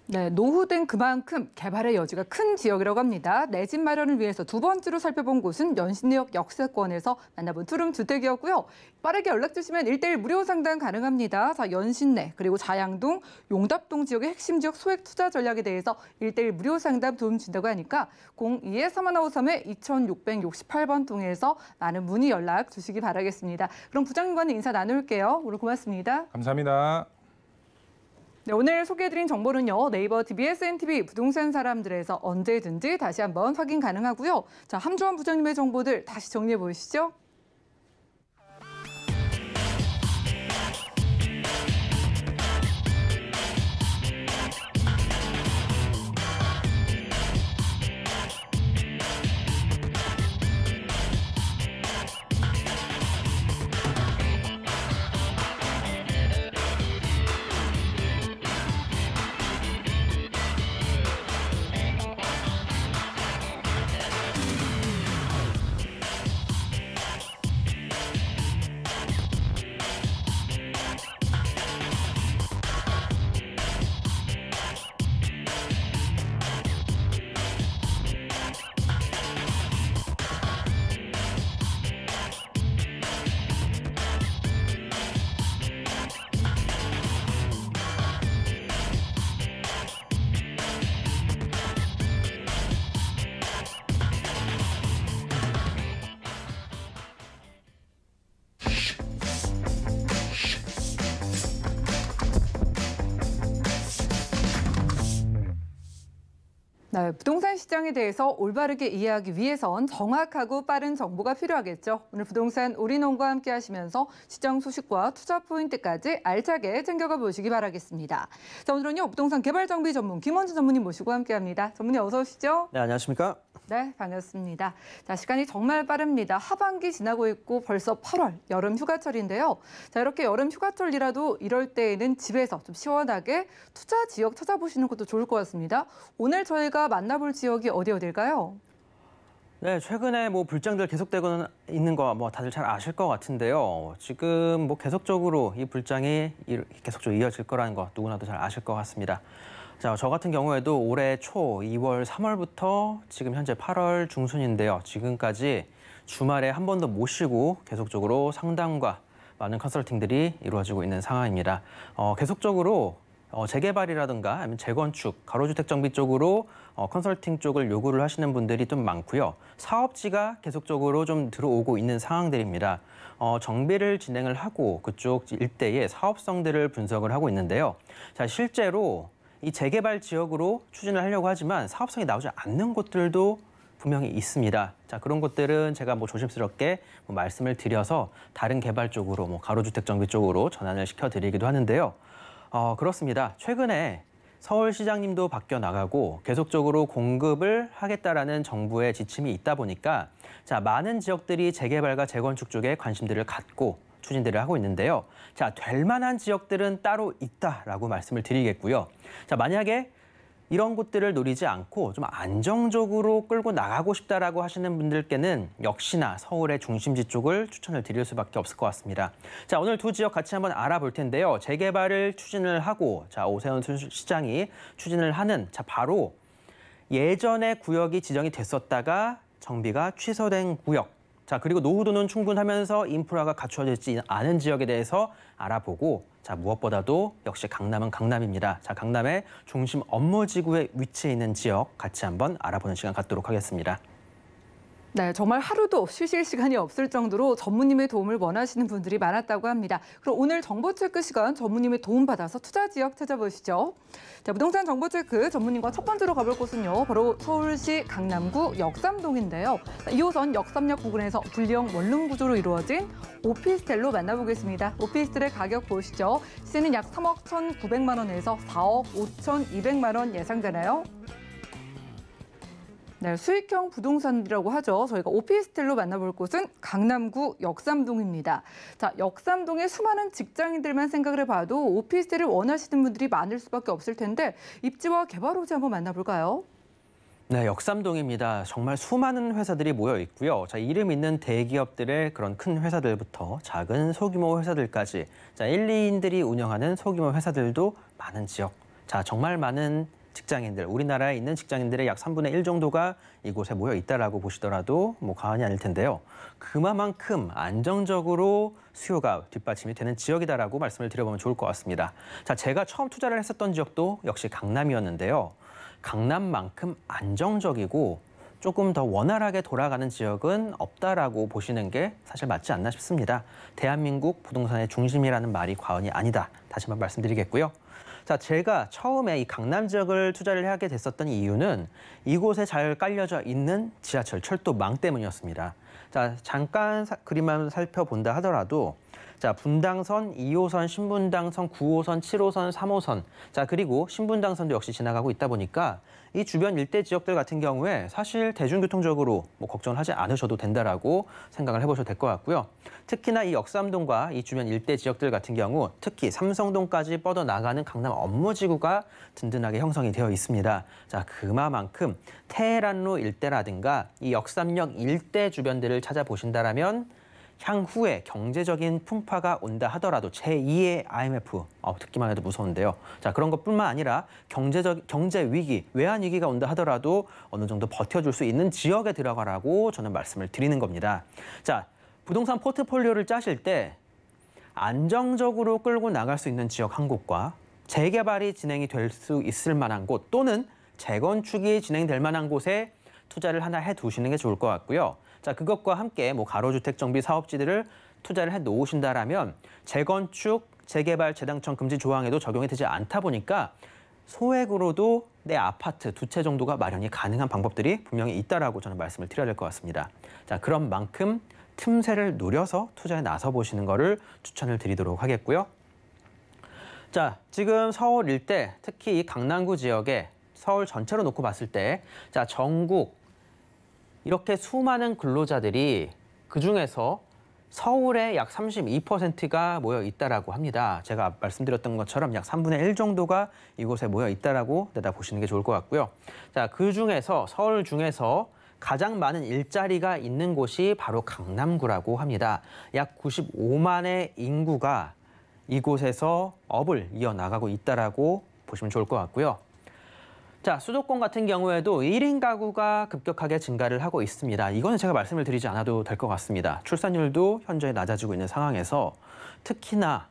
네, 노후 된 그만큼 개발의 여지가 큰 지역이라고 합니다. 내 집 마련을 위해서 두 번째로 살펴본 곳은 연신내역 역세권에서 만나본 투룸 주택이었고요. 빠르게 연락 주시면 일대일 무료 상담 가능합니다. 자, 연신내 그리고 자양동, 용답동 지역의 핵심 지역 소액 투자 전략에 대해서 일대일 무료 상담 도움 준다고 하니까 0 2 3 1 5 3 2668번 통해서 많은 문의 연락 주시기 바라겠습니다. 그럼 부장님과는 인사 나눌게요. 오늘 고맙습니다. 감사합니다. 네, 오늘 소개해드린 정보는요. 네이버 TBS NTV 부동산 사람들에서 언제든지 다시 한번 확인 가능하고요. 자, 함주원 부장님의 정보들 다시 정리해 보시죠. 네, 부동산 시장에 대해서 올바르게 이해하기 위해선 정확하고 빠른 정보가 필요하겠죠. 오늘 부동산 우리농과 함께 하시면서 시장 소식과 투자 포인트까지 알차게 챙겨가 보시기 바라겠습니다. 자, 오늘은요. 부동산 개발 정비 전문 김원주 전문님 모시고 함께합니다. 전문님 어서 오시죠. 네, 안녕하십니까? 네, 반갑습니다. 자, 시간이 정말 빠릅니다. 하반기 지나고 있고 벌써 8월 여름 휴가철인데요. 자, 이렇게 여름 휴가철이라도 이럴 때에는 집에서 좀 시원하게 투자 지역 찾아보시는 것도 좋을 것 같습니다. 오늘 저희가 만나볼 지역이 어디 어딜까요? 네, 최근에 뭐 불장들 계속되고 있는 거뭐 다들 잘 아실 것 같은데요. 지금 뭐 계속적으로 이 불장이 계속적으로 이어질 거라는 거 누구나도 잘 아실 것 같습니다. 자, 저 같은 경우에도 올해 초 2월, 3월부터 지금 현재 8월 중순인데요. 지금까지 주말에 한 번도 못 쉬고 계속적으로 상담과 많은 컨설팅들이 이루어지고 있는 상황입니다. 어, 계속적으로 어, 재개발이라든가 아니면 재건축, 가로주택 정비 쪽으로 어, 컨설팅 쪽을 요구를 하시는 분들이 좀 많고요. 사업지가 계속적으로 좀 들어오고 있는 상황들입니다. 어, 정비를 진행을 하고 그쪽 일대의 사업성들을 분석을 하고 있는데요. 자, 실제로 이 재개발 지역으로 추진을 하려고 하지만 사업성이 나오지 않는 곳들도 분명히 있습니다. 자 그런 곳들은 제가 뭐 조심스럽게 뭐 말씀을 드려서 다른 개발 쪽으로 뭐 가로주택 정비 쪽으로 전환을 시켜드리기도 하는데요. 어, 그렇습니다. 최근에 서울시장님도 바뀌어 나가고 계속적으로 공급을 하겠다라는 정부의 지침이 있다 보니까 자 많은 지역들이 재개발과 재건축 쪽에 관심들을 갖고 추진들을 하고 있는데요. 자, 될 만한 지역들은 따로 있다라고 말씀을 드리겠고요. 자, 만약에 이런 곳들을 노리지 않고 좀 안정적으로 끌고 나가고 싶다라고 하시는 분들께는 역시나 서울의 중심지 쪽을 추천을 드릴 수밖에 없을 것 같습니다. 자, 오늘 두 지역 같이 한번 알아볼 텐데요. 재개발을 추진을 하고 자, 오세훈 시장이 추진을 하는 자, 바로 예전에 구역이 지정이 됐었다가 정비가 취소된 구역 자, 그리고 노후도는 충분하면서 인프라가 갖춰져 있지 않은 지역에 대해서 알아보고 자, 무엇보다도 역시 강남은 강남입니다. 자, 강남의 중심 업무 지구에 위치해 있는 지역 같이 한번 알아보는 시간 갖도록 하겠습니다. 네, 정말 하루도 쉬실 시간이 없을 정도로 전무님의 도움을 원하시는 분들이 많았다고 합니다. 그럼 오늘 정보 체크 시간 전무님의 도움 받아서 투자 지역 찾아보시죠. 자, 부동산 정보 체크 전무님과 첫 번째로 가볼 곳은요. 바로 서울시 강남구 역삼동인데요. 2호선 역삼역 부근에서 분리형 원룸 구조로 이루어진 오피스텔로 만나보겠습니다. 오피스텔의 가격 보시죠. 시세는 약 3억 1,900만 원에서 4억 5,200만 원 예상되나요? 네, 수익형 부동산이라고 하죠. 저희가 오피스텔로 만나볼 곳은 강남구 역삼동입니다. 자, 역삼동의 수많은 직장인들만 생각을 해봐도 오피스텔을 원하시는 분들이 많을 수밖에 없을 텐데 입지와 개발 호재 한번 만나볼까요? 네, 역삼동입니다. 정말 수많은 회사들이 모여 있고요. 자, 이름 있는 대기업들의 그런 큰 회사들부터 작은 소규모 회사들까지 자, 1, 2인들이 운영하는 소규모 회사들도 많은 지역. 자, 정말 많은 직장인들, 우리나라에 있는 직장인들의 약 3분의 1 정도가 이곳에 모여 있다라고 보시더라도 뭐 과언이 아닐 텐데요. 그만큼 안정적으로 수요가 뒷받침이 되는 지역이다라고 말씀을 드려보면 좋을 것 같습니다. 자, 제가 처음 투자를 했었던 지역도 역시 강남이었는데요. 강남만큼 안정적이고 조금 더 원활하게 돌아가는 지역은 없다라고 보시는 게 사실 맞지 않나 싶습니다. 대한민국 부동산의 중심이라는 말이 과언이 아니다. 다시 한번 말씀드리겠고요. 자, 제가 처음에 이 강남 지역을 투자를 하게 됐었던 이유는 이곳에 잘 깔려져 있는 지하철 철도망 때문이었습니다. 자, 잠깐 사, 그림만 살펴본다 하더라도 자, 분당선, 2호선, 신분당선, 9호선, 7호선, 3호선. 자, 그리고 신분당선도 역시 지나가고 있다 보니까 이 주변 일대 지역들 같은 경우에 사실 대중교통적으로 뭐 걱정하지 않으셔도 된다라고 생각을 해보셔도 될 것 같고요. 특히나 이 역삼동과 이 주변 일대 지역들 같은 경우 특히 삼성동까지 뻗어나가는 강남 업무지구가 든든하게 형성이 되어 있습니다. 자, 그마만큼 테헤란로 일대라든가 이 역삼역 일대 주변들을 찾아보신다면 라 향후에 경제적인 풍파가 온다 하더라도 제2의 IMF 어, 듣기만 해도 무서운데요. 자 그런 것뿐만 아니라 경제적 경제 위기, 외환 위기가 온다 하더라도 어느 정도 버텨줄 수 있는 지역에 들어가라고 저는 말씀을 드리는 겁니다. 자 부동산 포트폴리오를 짜실 때 안정적으로 끌고 나갈 수 있는 지역 한 곳과 재개발이 진행이 될 수 있을 만한 곳 또는 재건축이 진행될 만한 곳에 투자를 하나 해 두시는 게 좋을 것 같고요. 자, 그것과 함께 뭐 가로주택 정비 사업지들을 투자를 해 놓으신다라면 재건축, 재개발, 재당첨 금지 조항에도 적용이 되지 않다 보니까 소액으로도 내 아파트 두 채 정도가 마련이 가능한 방법들이 분명히 있다라고 저는 말씀을 드려야 될 것 같습니다. 자, 그런 만큼 틈새를 노려서 투자에 나서 보시는 것을 추천을 드리도록 하겠고요. 자, 지금 서울 일대, 특히 강남구 지역에 서울 전체로 놓고 봤을 때, 자, 전국 이렇게 수많은 근로자들이 그중에서 서울에약 32%가 모여 있다라고 합니다. 제가 말씀드렸던 것처럼 약 3분의 1 정도가 이곳에 모여 있다라고 내다보시는 게 좋을 것 같고요. 자, 그 중에서 서울 중에서 가장 많은 일자리가 있는 곳이 바로 강남구라고 합니다. 약 95만의 인구가 이곳에서 업을 이어나가고 있다라고 보시면 좋을 것 같고요. 자, 수도권 같은 경우에도 1인 가구가 급격하게 증가를 하고 있습니다. 이거는 제가 말씀을 드리지 않아도 될 것 같습니다. 출산율도 현저히 낮아지고 있는 상황에서 특히나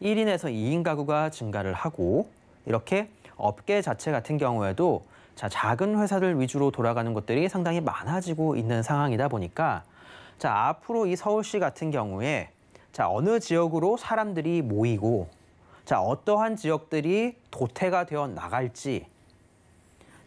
1인에서 2인 가구가 증가를 하고 이렇게 업계 자체 같은 경우에도 자, 작은 회사들 위주로 돌아가는 것들이 상당히 많아지고 있는 상황이다 보니까 자, 앞으로 이 서울시 같은 경우에 자, 어느 지역으로 사람들이 모이고 자, 어떠한 지역들이 도태가 되어 나갈지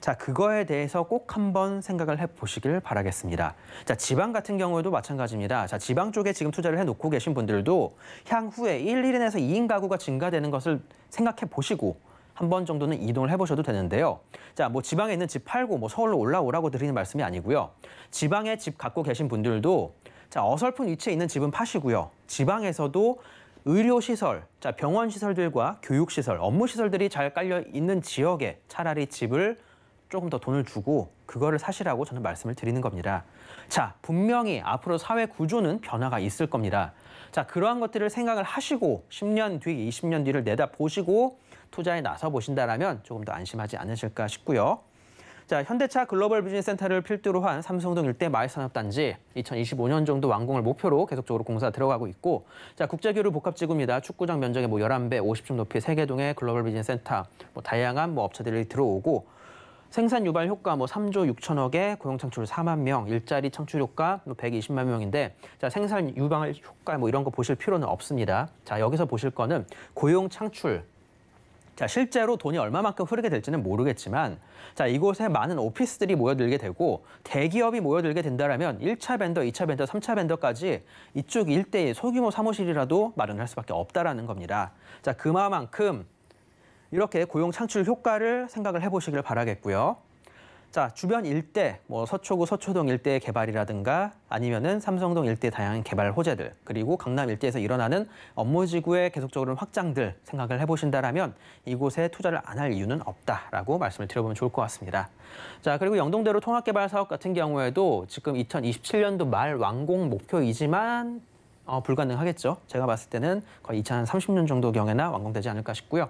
자, 그거에 대해서 꼭 한번 생각을 해보시길 바라겠습니다. 자, 지방 같은 경우에도 마찬가지입니다. 자, 지방 쪽에 지금 투자를 해놓고 계신 분들도 향후에 1, 1인에서 2인 가구가 증가되는 것을 생각해 보시고 한 번 정도는 이동을 해보셔도 되는데요. 자, 뭐 지방에 있는 집 팔고 뭐 서울로 올라오라고 드리는 말씀이 아니고요. 지방에 집 갖고 계신 분들도 자, 어설픈 위치에 있는 집은 파시고요. 지방에서도 의료시설, 자, 병원시설들과 교육시설, 업무시설들이 잘 깔려 있는 지역에 차라리 집을 조금 더 돈을 주고 그거를 사시라고 저는 말씀을 드리는 겁니다. 자, 분명히 앞으로 사회 구조는 변화가 있을 겁니다. 자, 그러한 것들을 생각을 하시고 10년 뒤, 20년 뒤를 내다보시고 투자에 나서 보신다라면 조금 더 안심하지 않으실까 싶고요. 자, 현대차 글로벌 비즈니스 센터를 필두로 한 삼성동 일대 마을산업단지 2025년 정도 완공을 목표로 계속적으로 공사 들어가고 있고 자, 국제교류 복합지구입니다. 축구장 면적의 뭐 11배, 50층 높이 세계동의 글로벌 비즈니스 센터 뭐 다양한 뭐 업체들이 들어오고 생산 유발 효과 뭐 3조 6천억에 고용 창출 4만 명, 일자리 창출 효과 120만 뭐 명인데 자 생산 유발 효과 뭐 이런 거 보실 필요는 없습니다. 자 여기서 보실 거는 고용 창출 자, 실제로 돈이 얼마만큼 흐르게 될지는 모르겠지만 자, 이곳에 많은 오피스들이 모여들게 되고 대기업이 모여들게 된다라면 1차 벤더, 2차 벤더, 3차 벤더까지 이쪽 일대의 소규모 사무실이라도 마련할 수밖에 없다라는 겁니다. 자, 그만큼 이렇게 고용 창출 효과를 생각을 해보시길 바라겠고요. 자, 주변 일대, 뭐 서초구, 서초동 일대의 개발이라든가 아니면은 삼성동 일대 다양한 개발 호재들, 그리고 강남 일대에서 일어나는 업무 지구의 계속적으로 확장들 생각을 해 보신다라면 이곳에 투자를 안 할 이유는 없다라고 말씀을 드려보면 좋을 것 같습니다. 자, 그리고 영동대로 통합 개발 사업 같은 경우에도 지금 2027년도 말 완공 목표이지만 어, 불가능하겠죠. 제가 봤을 때는 거의 2030년 정도 경에나 완공되지 않을까 싶고요.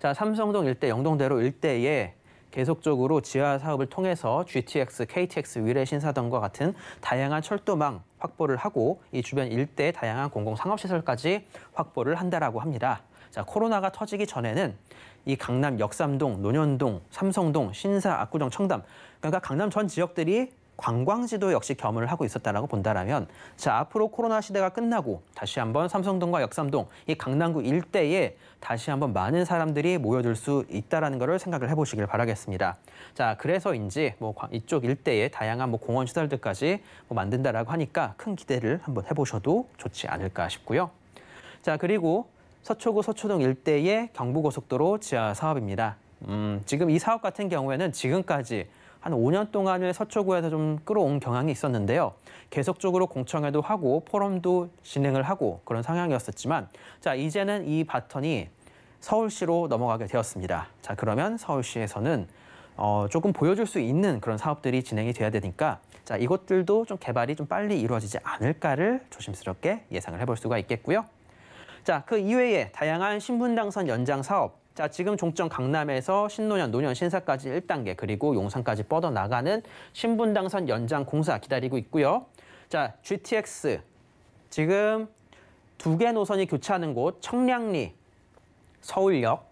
자, 삼성동 일대, 영동대로 일대에 계속적으로 지하 사업을 통해서 GTX, KTX, 위례 신사동과 같은 다양한 철도망 확보를 하고 이 주변 일대 다양한 공공 상업 시설까지 확보를 한다라고 합니다. 자, 코로나가 터지기 전에는 이 강남 역삼동, 논현동, 삼성동, 신사, 압구정, 청담 그러니까 강남 전 지역들이 관광지도 역시 겸을 하고 있었다라고 본다라면 자 앞으로 코로나 시대가 끝나고 다시 한번 삼성동과 역삼동 이 강남구 일대에 다시 한번 많은 사람들이 모여들 수 있다라는 것을 생각을 해보시길 바라겠습니다. 자 그래서인지 뭐 이쪽 일대에 다양한 뭐 공원 시설들까지 뭐 만든다라고 하니까 큰 기대를 한번 해보셔도 좋지 않을까 싶고요. 자 그리고 서초구 서초동 일대의 경부고속도로 지하 사업입니다. 음, 지금 이 사업 같은 경우에는 지금까지 한 5년 동안을 서초구에서 좀 끌어온 경향이 있었는데요. 계속적으로 공청회도 하고 포럼도 진행을 하고 그런 상황이었었지만 자 이제는 이 바턴이 서울시로 넘어가게 되었습니다. 자 그러면 서울시에서는 어, 조금 보여줄 수 있는 그런 사업들이 진행이 돼야 되니까 자 이것들도 좀 개발이 좀 빨리 이루어지지 않을까를 조심스럽게 예상을 해볼 수가 있겠고요. 자그 이외에 다양한 신분 당선 연장 사업 자, 지금 종점 강남에서 신노년 노년 신사까지 1단계, 그리고 용산까지 뻗어나가는 신분당선 연장 공사 기다리고 있고요. 자, GTX. 지금 두 개 노선이 교차하는 곳, 청량리, 서울역,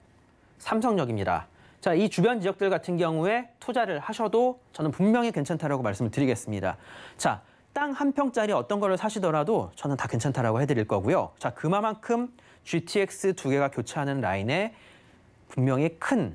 삼성역입니다. 자, 이 주변 지역들 같은 경우에 투자를 하셔도 저는 분명히 괜찮다라고 말씀을 드리겠습니다. 자, 땅 한 평짜리 어떤 거를 사시더라도 저는 다 괜찮다라고 해드릴 거고요. 자, 그만큼 GTX 두 개가 교차하는 라인에 분명히 큰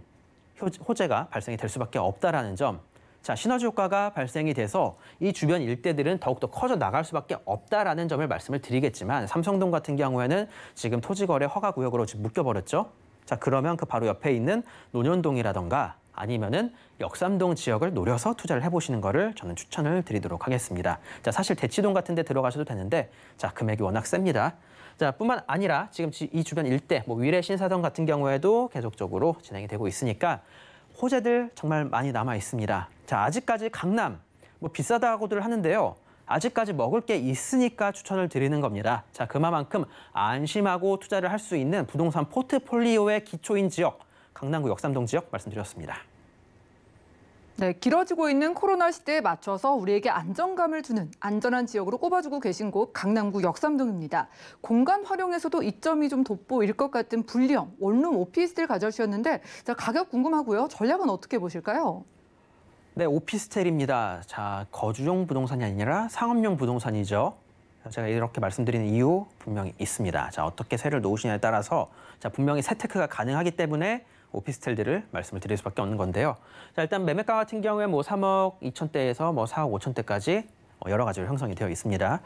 호재가 발생이 될 수밖에 없다라는 점. 자, 시너지 효과가 발생이 돼서 이 주변 일대들은 더욱더 커져 나갈 수밖에 없다라는 점을 말씀을 드리겠지만 삼성동 같은 경우에는 지금 토지거래 허가 구역으로 지금 묶여버렸죠. 자, 그러면 그 바로 옆에 있는 논현동이라던가 아니면은 역삼동 지역을 노려서 투자를 해보시는 거를 저는 추천을 드리도록 하겠습니다. 자, 사실 대치동 같은 데 들어가셔도 되는데, 자, 금액이 워낙 셉니다. 자, 뿐만 아니라 지금 이 주변 일대, 뭐 위례 신사동 같은 경우에도 계속적으로 진행이 되고 있으니까 호재들 정말 많이 남아 있습니다. 자, 아직까지 강남 뭐 비싸다고들 하는데요. 아직까지 먹을 게 있으니까 추천을 드리는 겁니다. 자, 그만큼 안심하고 투자를 할 수 있는 부동산 포트폴리오의 기초인 지역, 강남구 역삼동 지역 말씀드렸습니다. 네, 길어지고 있는 코로나 시대에 맞춰서 우리에게 안정감을 주는 안전한 지역으로 꼽아주고 계신 곳 강남구 역삼동입니다. 공간 활용에서도 이점이 좀 돋보일 것 같은 불리형 원룸 오피스텔 가져오셨는데 자, 가격 궁금하고요. 전략은 어떻게 보실까요? 네, 오피스텔입니다. 자, 거주용 부동산이 아니라 상업용 부동산이죠. 제가 이렇게 말씀드리는 이유 분명히 있습니다. 자, 어떻게 세를 놓으시냐에 따라서 자, 분명히 세테크가 가능하기 때문에 오피스텔들을 말씀을 드릴 수밖에 없는 건데요. 자, 일단 매매가 같은 경우에 뭐 3억 2천대에서 뭐 4억 5천대까지 뭐 여러 가지로 형성이 되어 있습니다.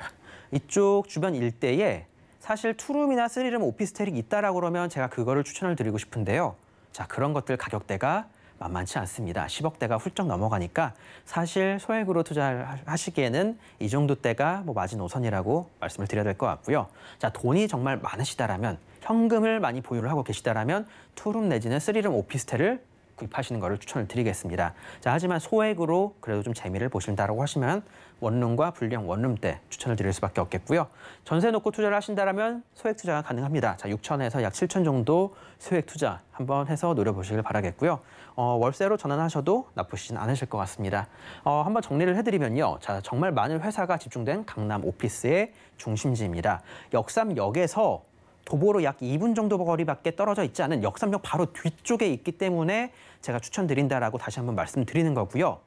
이쪽 주변 일대에 사실 투룸이나 쓰리룸 오피스텔이 있다라고 그러면 제가 그거를 추천을 드리고 싶은데요. 자, 그런 것들 가격대가 만만치 않습니다. 10억대가 훌쩍 넘어가니까 사실 소액으로 투자하시기에는 이 정도 때가 뭐 마지노선이라고 말씀을 드려야 될 것 같고요. 자, 돈이 정말 많으시다라면 현금을 많이 보유를 하고 계시다라면 투룸 내지는 쓰리룸 오피스텔을 구입하시는 것을 추천을 드리겠습니다. 자, 하지만 소액으로 그래도 좀 재미를 보신다라고 하시면 원룸과 불리형 원룸 때 추천을 드릴 수밖에 없겠고요. 전세 놓고 투자를 하신다면 소액 투자가 가능합니다. 자, 6천에서 약 7천 정도 소액 투자 한번 해서 노려보시길 바라겠고요. 어, 월세로 전환하셔도 나쁘진 않으실 것 같습니다. 어, 한번 정리를 해드리면요. 자, 정말 많은 회사가 집중된 강남 오피스의 중심지입니다. 역삼역에서 도보로 약 2분 정도 거리밖에 떨어져 있지 않은 역삼역 바로 뒤쪽에 있기 때문에 제가 추천드린다라고 다시 한번 말씀드리는 거고요.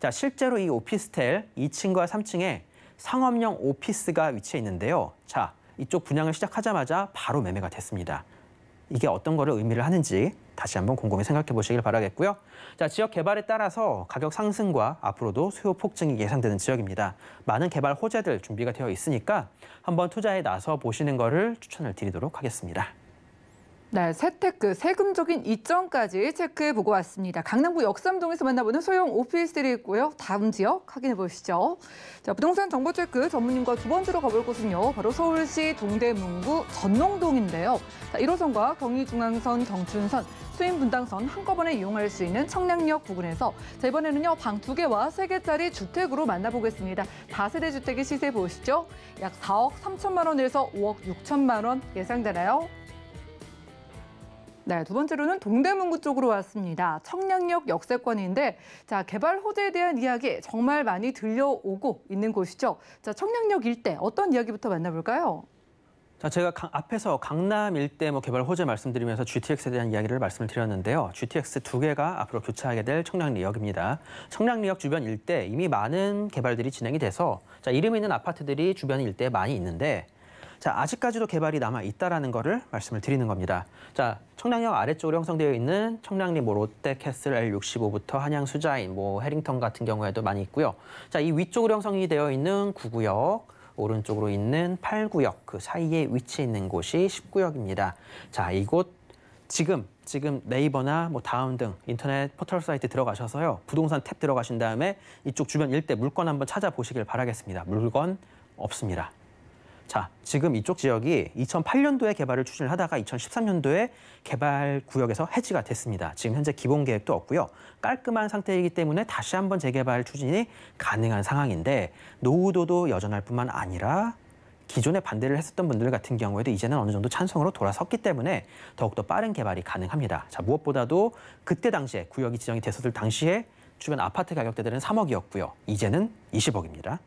자, 실제로 이 오피스텔 2층과 3층에 상업용 오피스가 위치해 있는데요. 자, 이쪽 분양을 시작하자마자 바로 매매가 됐습니다. 이게 어떤 거를 의미를 하는지 다시 한번 곰곰이 생각해 보시길 바라겠고요. 자, 지역 개발에 따라서 가격 상승과 앞으로도 수요 폭증이 예상되는 지역입니다. 많은 개발 호재들 준비가 되어 있으니까 한번 투자에 나서 보시는 것을 추천을 드리도록 하겠습니다. 네, 세테크, 그 세금적인 이점까지 체크해보고 왔습니다. 강남구 역삼동에서 만나보는 소형 오피스텔이 있고요. 다음 지역 확인해보시죠. 자, 부동산 정보 체크 전문님과 두 번째로 가볼 곳은요. 바로 서울시 동대문구 전농동인데요. 자, 1호선과 경의중앙선, 정춘선 수인분당선 한꺼번에 이용할 수 있는 청량역 부근에서 자, 이번에는요. 방 두개와세 개짜리 주택으로 만나보겠습니다. 다세대 주택의 시세 보시죠. 약 4억 3천만 원에서 5억 6천만 원 예상되나요? 네, 두 번째로는 동대문구 쪽으로 왔습니다. 청량역 역세권인데 자, 개발 호재에 대한 이야기 정말 많이 들려오고 있는 곳이죠. 자, 청량역 일대 어떤 이야기부터 만나볼까요? 자, 제가 강, 앞에서 강남 일대 뭐 개발 호재 말씀드리면서 GTX에 대한 이야기를 말씀을 드렸는데요. GTX 두 개가 앞으로 교차하게 될 청량리역입니다. 청량리역 주변 일대 이미 많은 개발들이 진행이 돼서 자, 이름 있는 아파트들이 주변 일대에 많이 있는데 자, 아직까지도 개발이 남아 있다라는 것을 말씀을 드리는 겁니다. 자, 청량역 아래쪽으로 형성되어 있는 청량리 뭐 롯데캐슬 L65부터 한양 수자인 뭐 해링턴 같은 경우에도 많이 있고요. 자, 이 위쪽으로 형성이 되어 있는 구구역 오른쪽으로 있는 8구역 그 사이에 위치해 있는 곳이 10구역입니다. 자, 이곳 지금 지금 네이버나 뭐 다음 등 인터넷 포털 사이트 들어가셔서요. 부동산 탭 들어가신 다음에 이쪽 주변 일대 물건 한번 찾아보시길 바라겠습니다. 물건 없습니다. 자, 지금 이쪽 지역이 2008년도에 개발을 추진 하다가 2013년도에 개발 구역에서 해지가 됐습니다. 지금 현재 기본 계획도 없고요. 깔끔한 상태이기 때문에 다시 한번 재개발 추진이 가능한 상황인데 노후도도 여전할 뿐만 아니라 기존에 반대를 했었던 분들 같은 경우에도 이제는 어느 정도 찬성으로 돌아섰기 때문에 더욱더 빠른 개발이 가능합니다. 자, 무엇보다도 그때 당시에 구역이 지정이 됐었을 당시에 주변 아파트 가격대들은 3억이었고요. 이제는 20억입니다.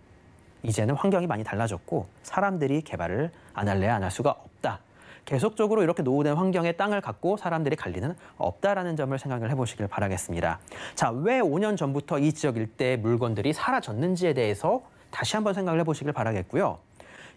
이제는 환경이 많이 달라졌고 사람들이 개발을 안 할래야 안 할 수가 없다. 계속적으로 이렇게 노후된 환경에 땅을 갖고 사람들이 갈 리는 없다라는 점을 생각을 해보시길 바라겠습니다. 자, 왜 5년 전부터 이 지역 일대의 물건들이 사라졌는지에 대해서 다시 한번 생각을 해보시길 바라겠고요.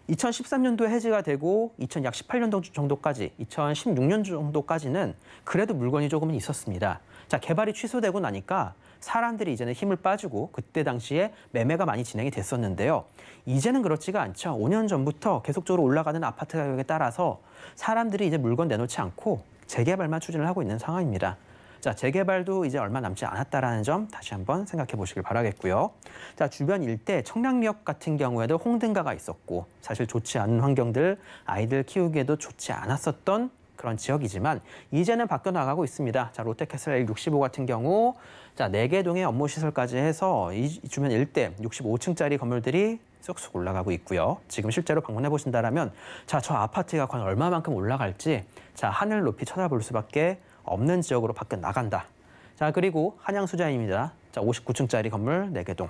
2013년도에 해지가 되고 2018년 도 정도까지, 2016년 정도까지는 그래도 물건이 조금은 있었습니다. 자, 개발이 취소되고 나니까 사람들이 이제는 힘을 빠지고 그때 당시에 매매가 많이 진행이 됐었는데요. 이제는 그렇지가 않죠. 5년 전부터 계속적으로 올라가는 아파트 가격에 따라서 사람들이 이제 물건 내놓지 않고 재개발만 추진을 하고 있는 상황입니다. 자, 재개발도 이제 얼마 남지 않았다라는 점 다시 한번 생각해 보시길 바라겠고요. 자, 주변 일대 청량리역 같은 경우에도 홍등가가 있었고 사실 좋지 않은 환경들 아이들 키우기에도 좋지 않았었던 그런 지역이지만 이제는 바뀌어 나가고 있습니다. 자, 롯데캐슬 65 같은 경우 자, 4개 동의 업무 시설까지 해서 이 주변 일대 65층짜리 건물들이 쑥쑥 올라가고 있고요. 지금 실제로 방문해 보신다면 자, 저 아파트가 과연 얼마만큼 올라갈지 자, 하늘 높이 쳐다볼 수밖에 없는 지역으로 바뀌어 나간다. 자, 그리고 한양수자입니다. 자, 59층짜리 건물 4개동.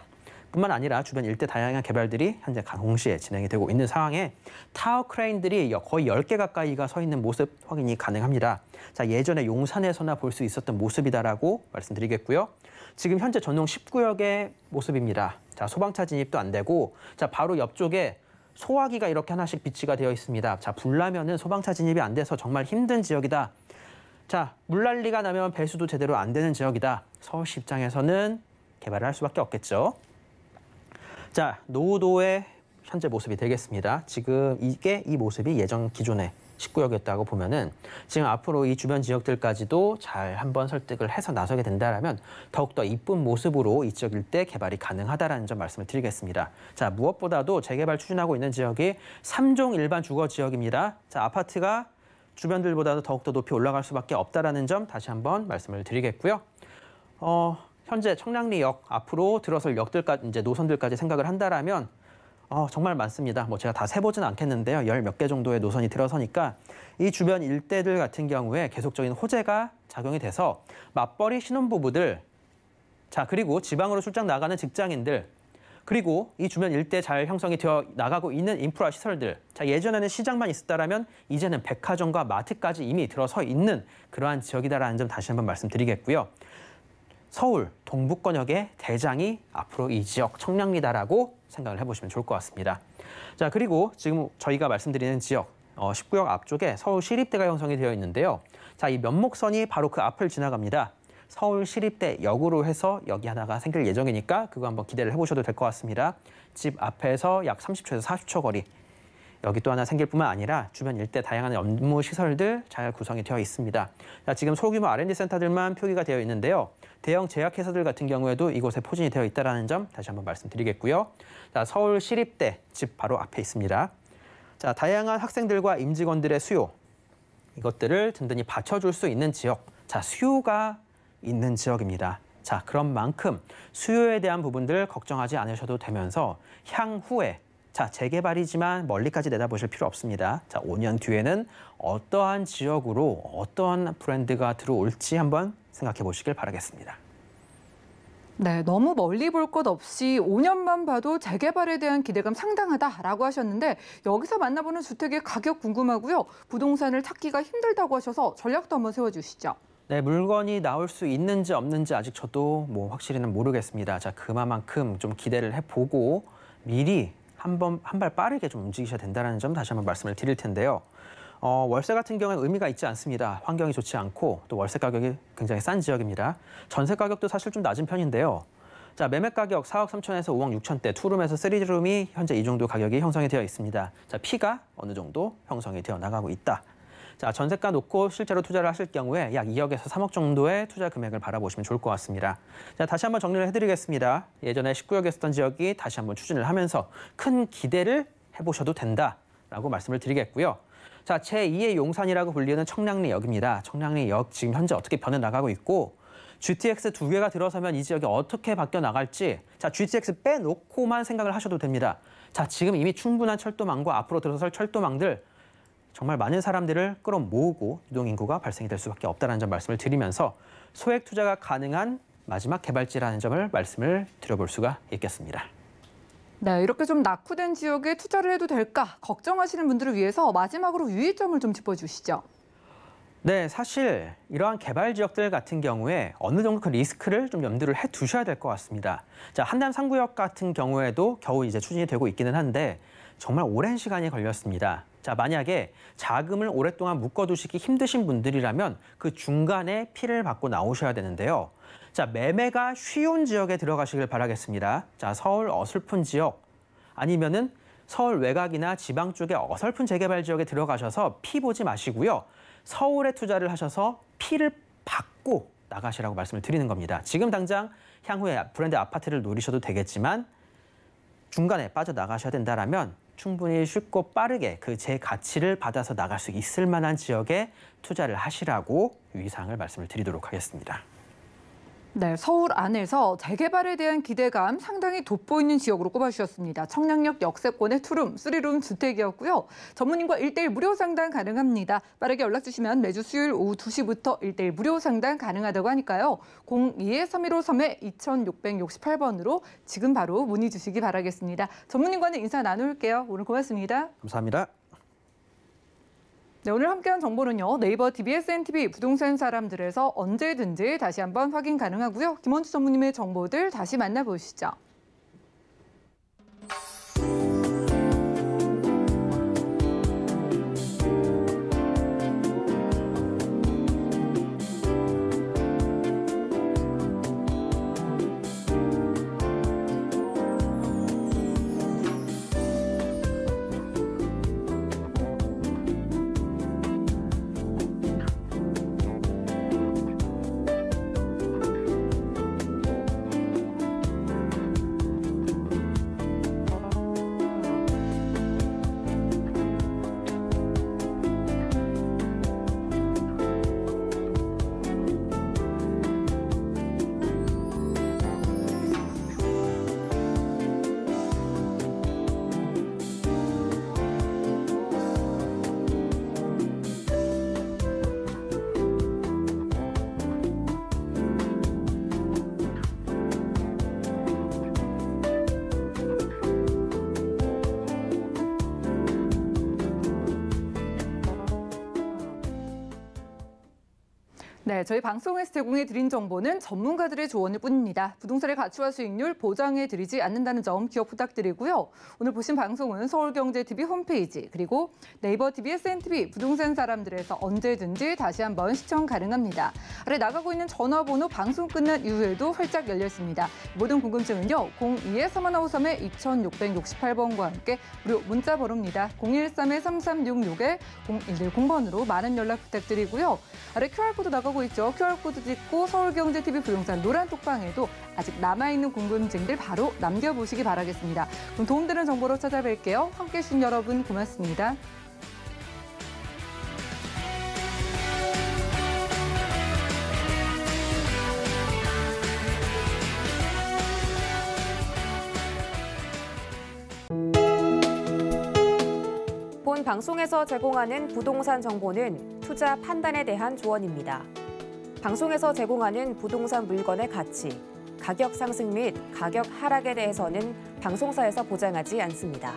뿐만 아니라 주변 일대 다양한 개발들이 현재 동시에 진행이 되고 있는 상황에 타워 크레인들이 거의 10개 가까이가 서 있는 모습 확인이 가능합니다. 자, 예전에 용산에서나 볼 수 있었던 모습이다라고 말씀드리겠고요. 지금 현재 전용 19역의 모습입니다. 자, 소방차 진입도 안 되고 자, 바로 옆쪽에 소화기가 이렇게 하나씩 비치가 되어 있습니다. 자, 불나면은 소방차 진입이 안 돼서 정말 힘든 지역이다. 자, 물난리가 나면 배수도 제대로 안 되는 지역이다. 서울시 입장에서는 개발을 할 수밖에 없겠죠. 자, 노후도의 현재 모습이 되겠습니다. 지금 이게 이 모습이 예전 기존에 19역이었다고 보면은 지금 앞으로 이 주변 지역들까지도 잘 한번 설득을 해서 나서게 된다라면 더욱더 이쁜 모습으로 이 지역 일때 개발이 가능하다라는 점 말씀을 드리겠습니다. 자, 무엇보다도 재개발 추진하고 있는 지역이 3종 일반 주거 지역입니다. 자, 아파트가 주변들보다도 더욱더 높이 올라갈 수밖에 없다라는 점 다시 한번 말씀을 드리겠고요. 어, 현재 청량리역 앞으로 들어설 역들까지 이제 노선들까지 생각을 한다라면 어, 정말 많습니다. 뭐 제가 다 세보진 않겠는데요. 열 몇 개 정도의 노선이 들어서니까 이 주변 일대들 같은 경우에 계속적인 호재가 작용이 돼서 맞벌이 신혼부부들 자 그리고 지방으로 출장 나가는 직장인들 그리고 이 주변 일대 잘 형성이 되어 나가고 있는 인프라 시설들 자 예전에는 시장만 있었다면 이제는 백화점과 마트까지 이미 들어서 있는 그러한 지역이다라는 점 다시 한번 말씀드리겠고요. 서울 동북권역의 대장이 앞으로 이 지역 청량리다라고 생각을 해보시면 좋을 것 같습니다. 자 그리고 지금 저희가 말씀드리는 지역 어, 19역 앞쪽에 서울 시립대가 형성이 되어 있는데요. 자 이 면목선이 바로 그 앞을 지나갑니다. 서울 시립대 역으로 해서 여기 하나가 생길 예정이니까 그거 한번 기대를 해보셔도 될 것 같습니다. 집 앞에서 약 30초에서 40초 거리 여기 또 하나 생길 뿐만 아니라 주변 일대 다양한 업무 시설들 잘 구성이 되어 있습니다. 자, 지금 소규모 R&D 센터들만 표기가 되어 있는데요. 대형 제약회사들 같은 경우에도 이곳에 포진이 되어 있다는 점 다시 한번 말씀드리겠고요. 자, 서울시립대 집 바로 앞에 있습니다. 자, 다양한 학생들과 임직원들의 수요, 이것들을 든든히 받쳐줄 수 있는 지역, 자, 수요가 있는 지역입니다. 자, 그런 만큼 수요에 대한 부분들 걱정하지 않으셔도 되면서 향후에 자, 재개발이지만 멀리까지 내다보실 필요 없습니다. 자, 5년 뒤에는 어떠한 지역으로 어떠한 브랜드가 들어올지 한번 생각해 보시길 바라겠습니다. 네, 너무 멀리 볼 것 없이 5년만 봐도 재개발에 대한 기대감 상당하다라고 하셨는데 여기서 만나보는 주택의 가격 궁금하고요. 부동산을 찾기가 힘들다고 하셔서 전략도 한번 세워주시죠. 네, 물건이 나올 수 있는지 없는지 아직 저도 뭐 확실히는 모르겠습니다. 자, 그만큼 좀 기대를 해보고 미리 한번 한 발 빠르게 좀 움직이셔야 된다는 점 다시 한번 말씀을 드릴 텐데요. 어, 월세 같은 경우는 에 의미가 있지 않습니다. 환경이 좋지 않고 또 월세 가격이 굉장히 싼 지역입니다. 전세 가격도 사실 좀 낮은 편인데요. 자, 매매 가격 4억 3천에서 5억 6천대, 투룸에서 쓰리룸이 현재 이 정도 가격이 형성이 되어 있습니다. 자, 피가 어느 정도 형성이 되어 나가고 있다. 자, 전세가 놓고 실제로 투자를 하실 경우에 약 2억에서 3억 정도의 투자 금액을 바라보시면 좋을 것 같습니다. 자, 다시 한번 정리를 해드리겠습니다. 예전에 19억이었던 지역이 다시 한번 추진을 하면서 큰 기대를 해보셔도 된다라고 말씀을 드리겠고요. 자, 제2의 용산이라고 불리는 청량리역입니다. 청량리역 지금 현재 어떻게 변해나가고 있고 GTX 두 개가 들어서면 이 지역이 어떻게 바뀌어 나갈지 자 GTX 빼놓고만 생각을 하셔도 됩니다. 자 지금 이미 충분한 철도망과 앞으로 들어설 철도망들 정말 많은 사람들을 끌어모으고 유동인구가 발생이 될 수밖에 없다는 점 말씀을 드리면서 소액 투자가 가능한 마지막 개발지라는 점을 말씀을 드려볼 수가 있겠습니다. 네, 이렇게 좀 낙후된 지역에 투자를 해도 될까 걱정하시는 분들을 위해서 마지막으로 유의점을 좀 짚어주시죠. 네, 사실 이러한 개발 지역들 같은 경우에 어느 정도 그 리스크를 좀 염두를 해 두셔야 될 것 같습니다. 자, 한남 상구역 같은 경우에도 겨우 이제 추진이 되고 있기는 한데 정말 오랜 시간이 걸렸습니다. 자, 만약에 자금을 오랫동안 묶어두시기 힘드신 분들이라면 그 중간에 피를 받고 나오셔야 되는데요. 자, 매매가 쉬운 지역에 들어가시길 바라겠습니다. 자, 서울 어설픈 지역 아니면은 서울 외곽이나 지방 쪽에 어설픈 재개발 지역에 들어가셔서 피 보지 마시고요. 서울에 투자를 하셔서 피를 받고 나가시라고 말씀을 드리는 겁니다. 지금 당장 향후에 브랜드 아파트를 노리셔도 되겠지만 중간에 빠져나가셔야 된다라면 충분히 쉽고 빠르게 그 제 가치를 받아서 나갈 수 있을 만한 지역에 투자를 하시라고 유의사항을 말씀을 드리도록 하겠습니다. 네, 서울 안에서 재개발에 대한 기대감 상당히 돋보이는 지역으로 꼽아주셨습니다. 청량역 역세권의 투룸, 쓰리룸 주택이었고요. 전문인과 일대일 무료 상담 가능합니다. 빠르게 연락 주시면 매주 수요일 오후 2시부터 일대일 무료 상담 가능하다고 하니까요. 02-3153-2668번으로 지금 바로 문의 주시기 바라겠습니다. 전문인과는 인사 나눌게요. 오늘 고맙습니다. 감사합니다. 네, 오늘 함께한 정보는요. 네이버 t b s n TV 부동산 사람들에서 언제든지 다시 한번 확인 가능하고요. 김원주 전무님의 정보들 다시 만나보시죠. 네, 저희 방송에서 제공해 드린 정보는 전문가들의 조언일 뿐입니다. 부동산의 가치와 수익률 보장해 드리지 않는다는 점 기억 부탁드리고요. 오늘 보신 방송은 서울경제TV 홈페이지 그리고 네이버 TV, SNTV 부동산 사람들에서 언제든지 다시 한번 시청 가능합니다. 아래 나가고 있는 전화번호 방송 끝난 이후에도 활짝 열렸습니다 모든 궁금증은요. 02-3153-2668번과 함께 무료 문자 번호입니다. 013-3366-0110번으로 많은 연락 부탁드리고요. 아래 QR코드 나가고 하고 있죠. QR코드 찍고 서울경제TV 부동산 노란 톡방에도 아직 남아있는 궁금증들 바로 남겨보시기 바라겠습니다. 그럼 도움되는 정보로 찾아뵐게요. 함께해 주신 여러분 고맙습니다. 방송에서 제공하는 부동산 정보는 투자 판단에 대한 조언입니다. 방송에서 제공하는 부동산 물건의 가치, 가격 상승 및 가격 하락에 대해서는 방송사에서 보장하지 않습니다.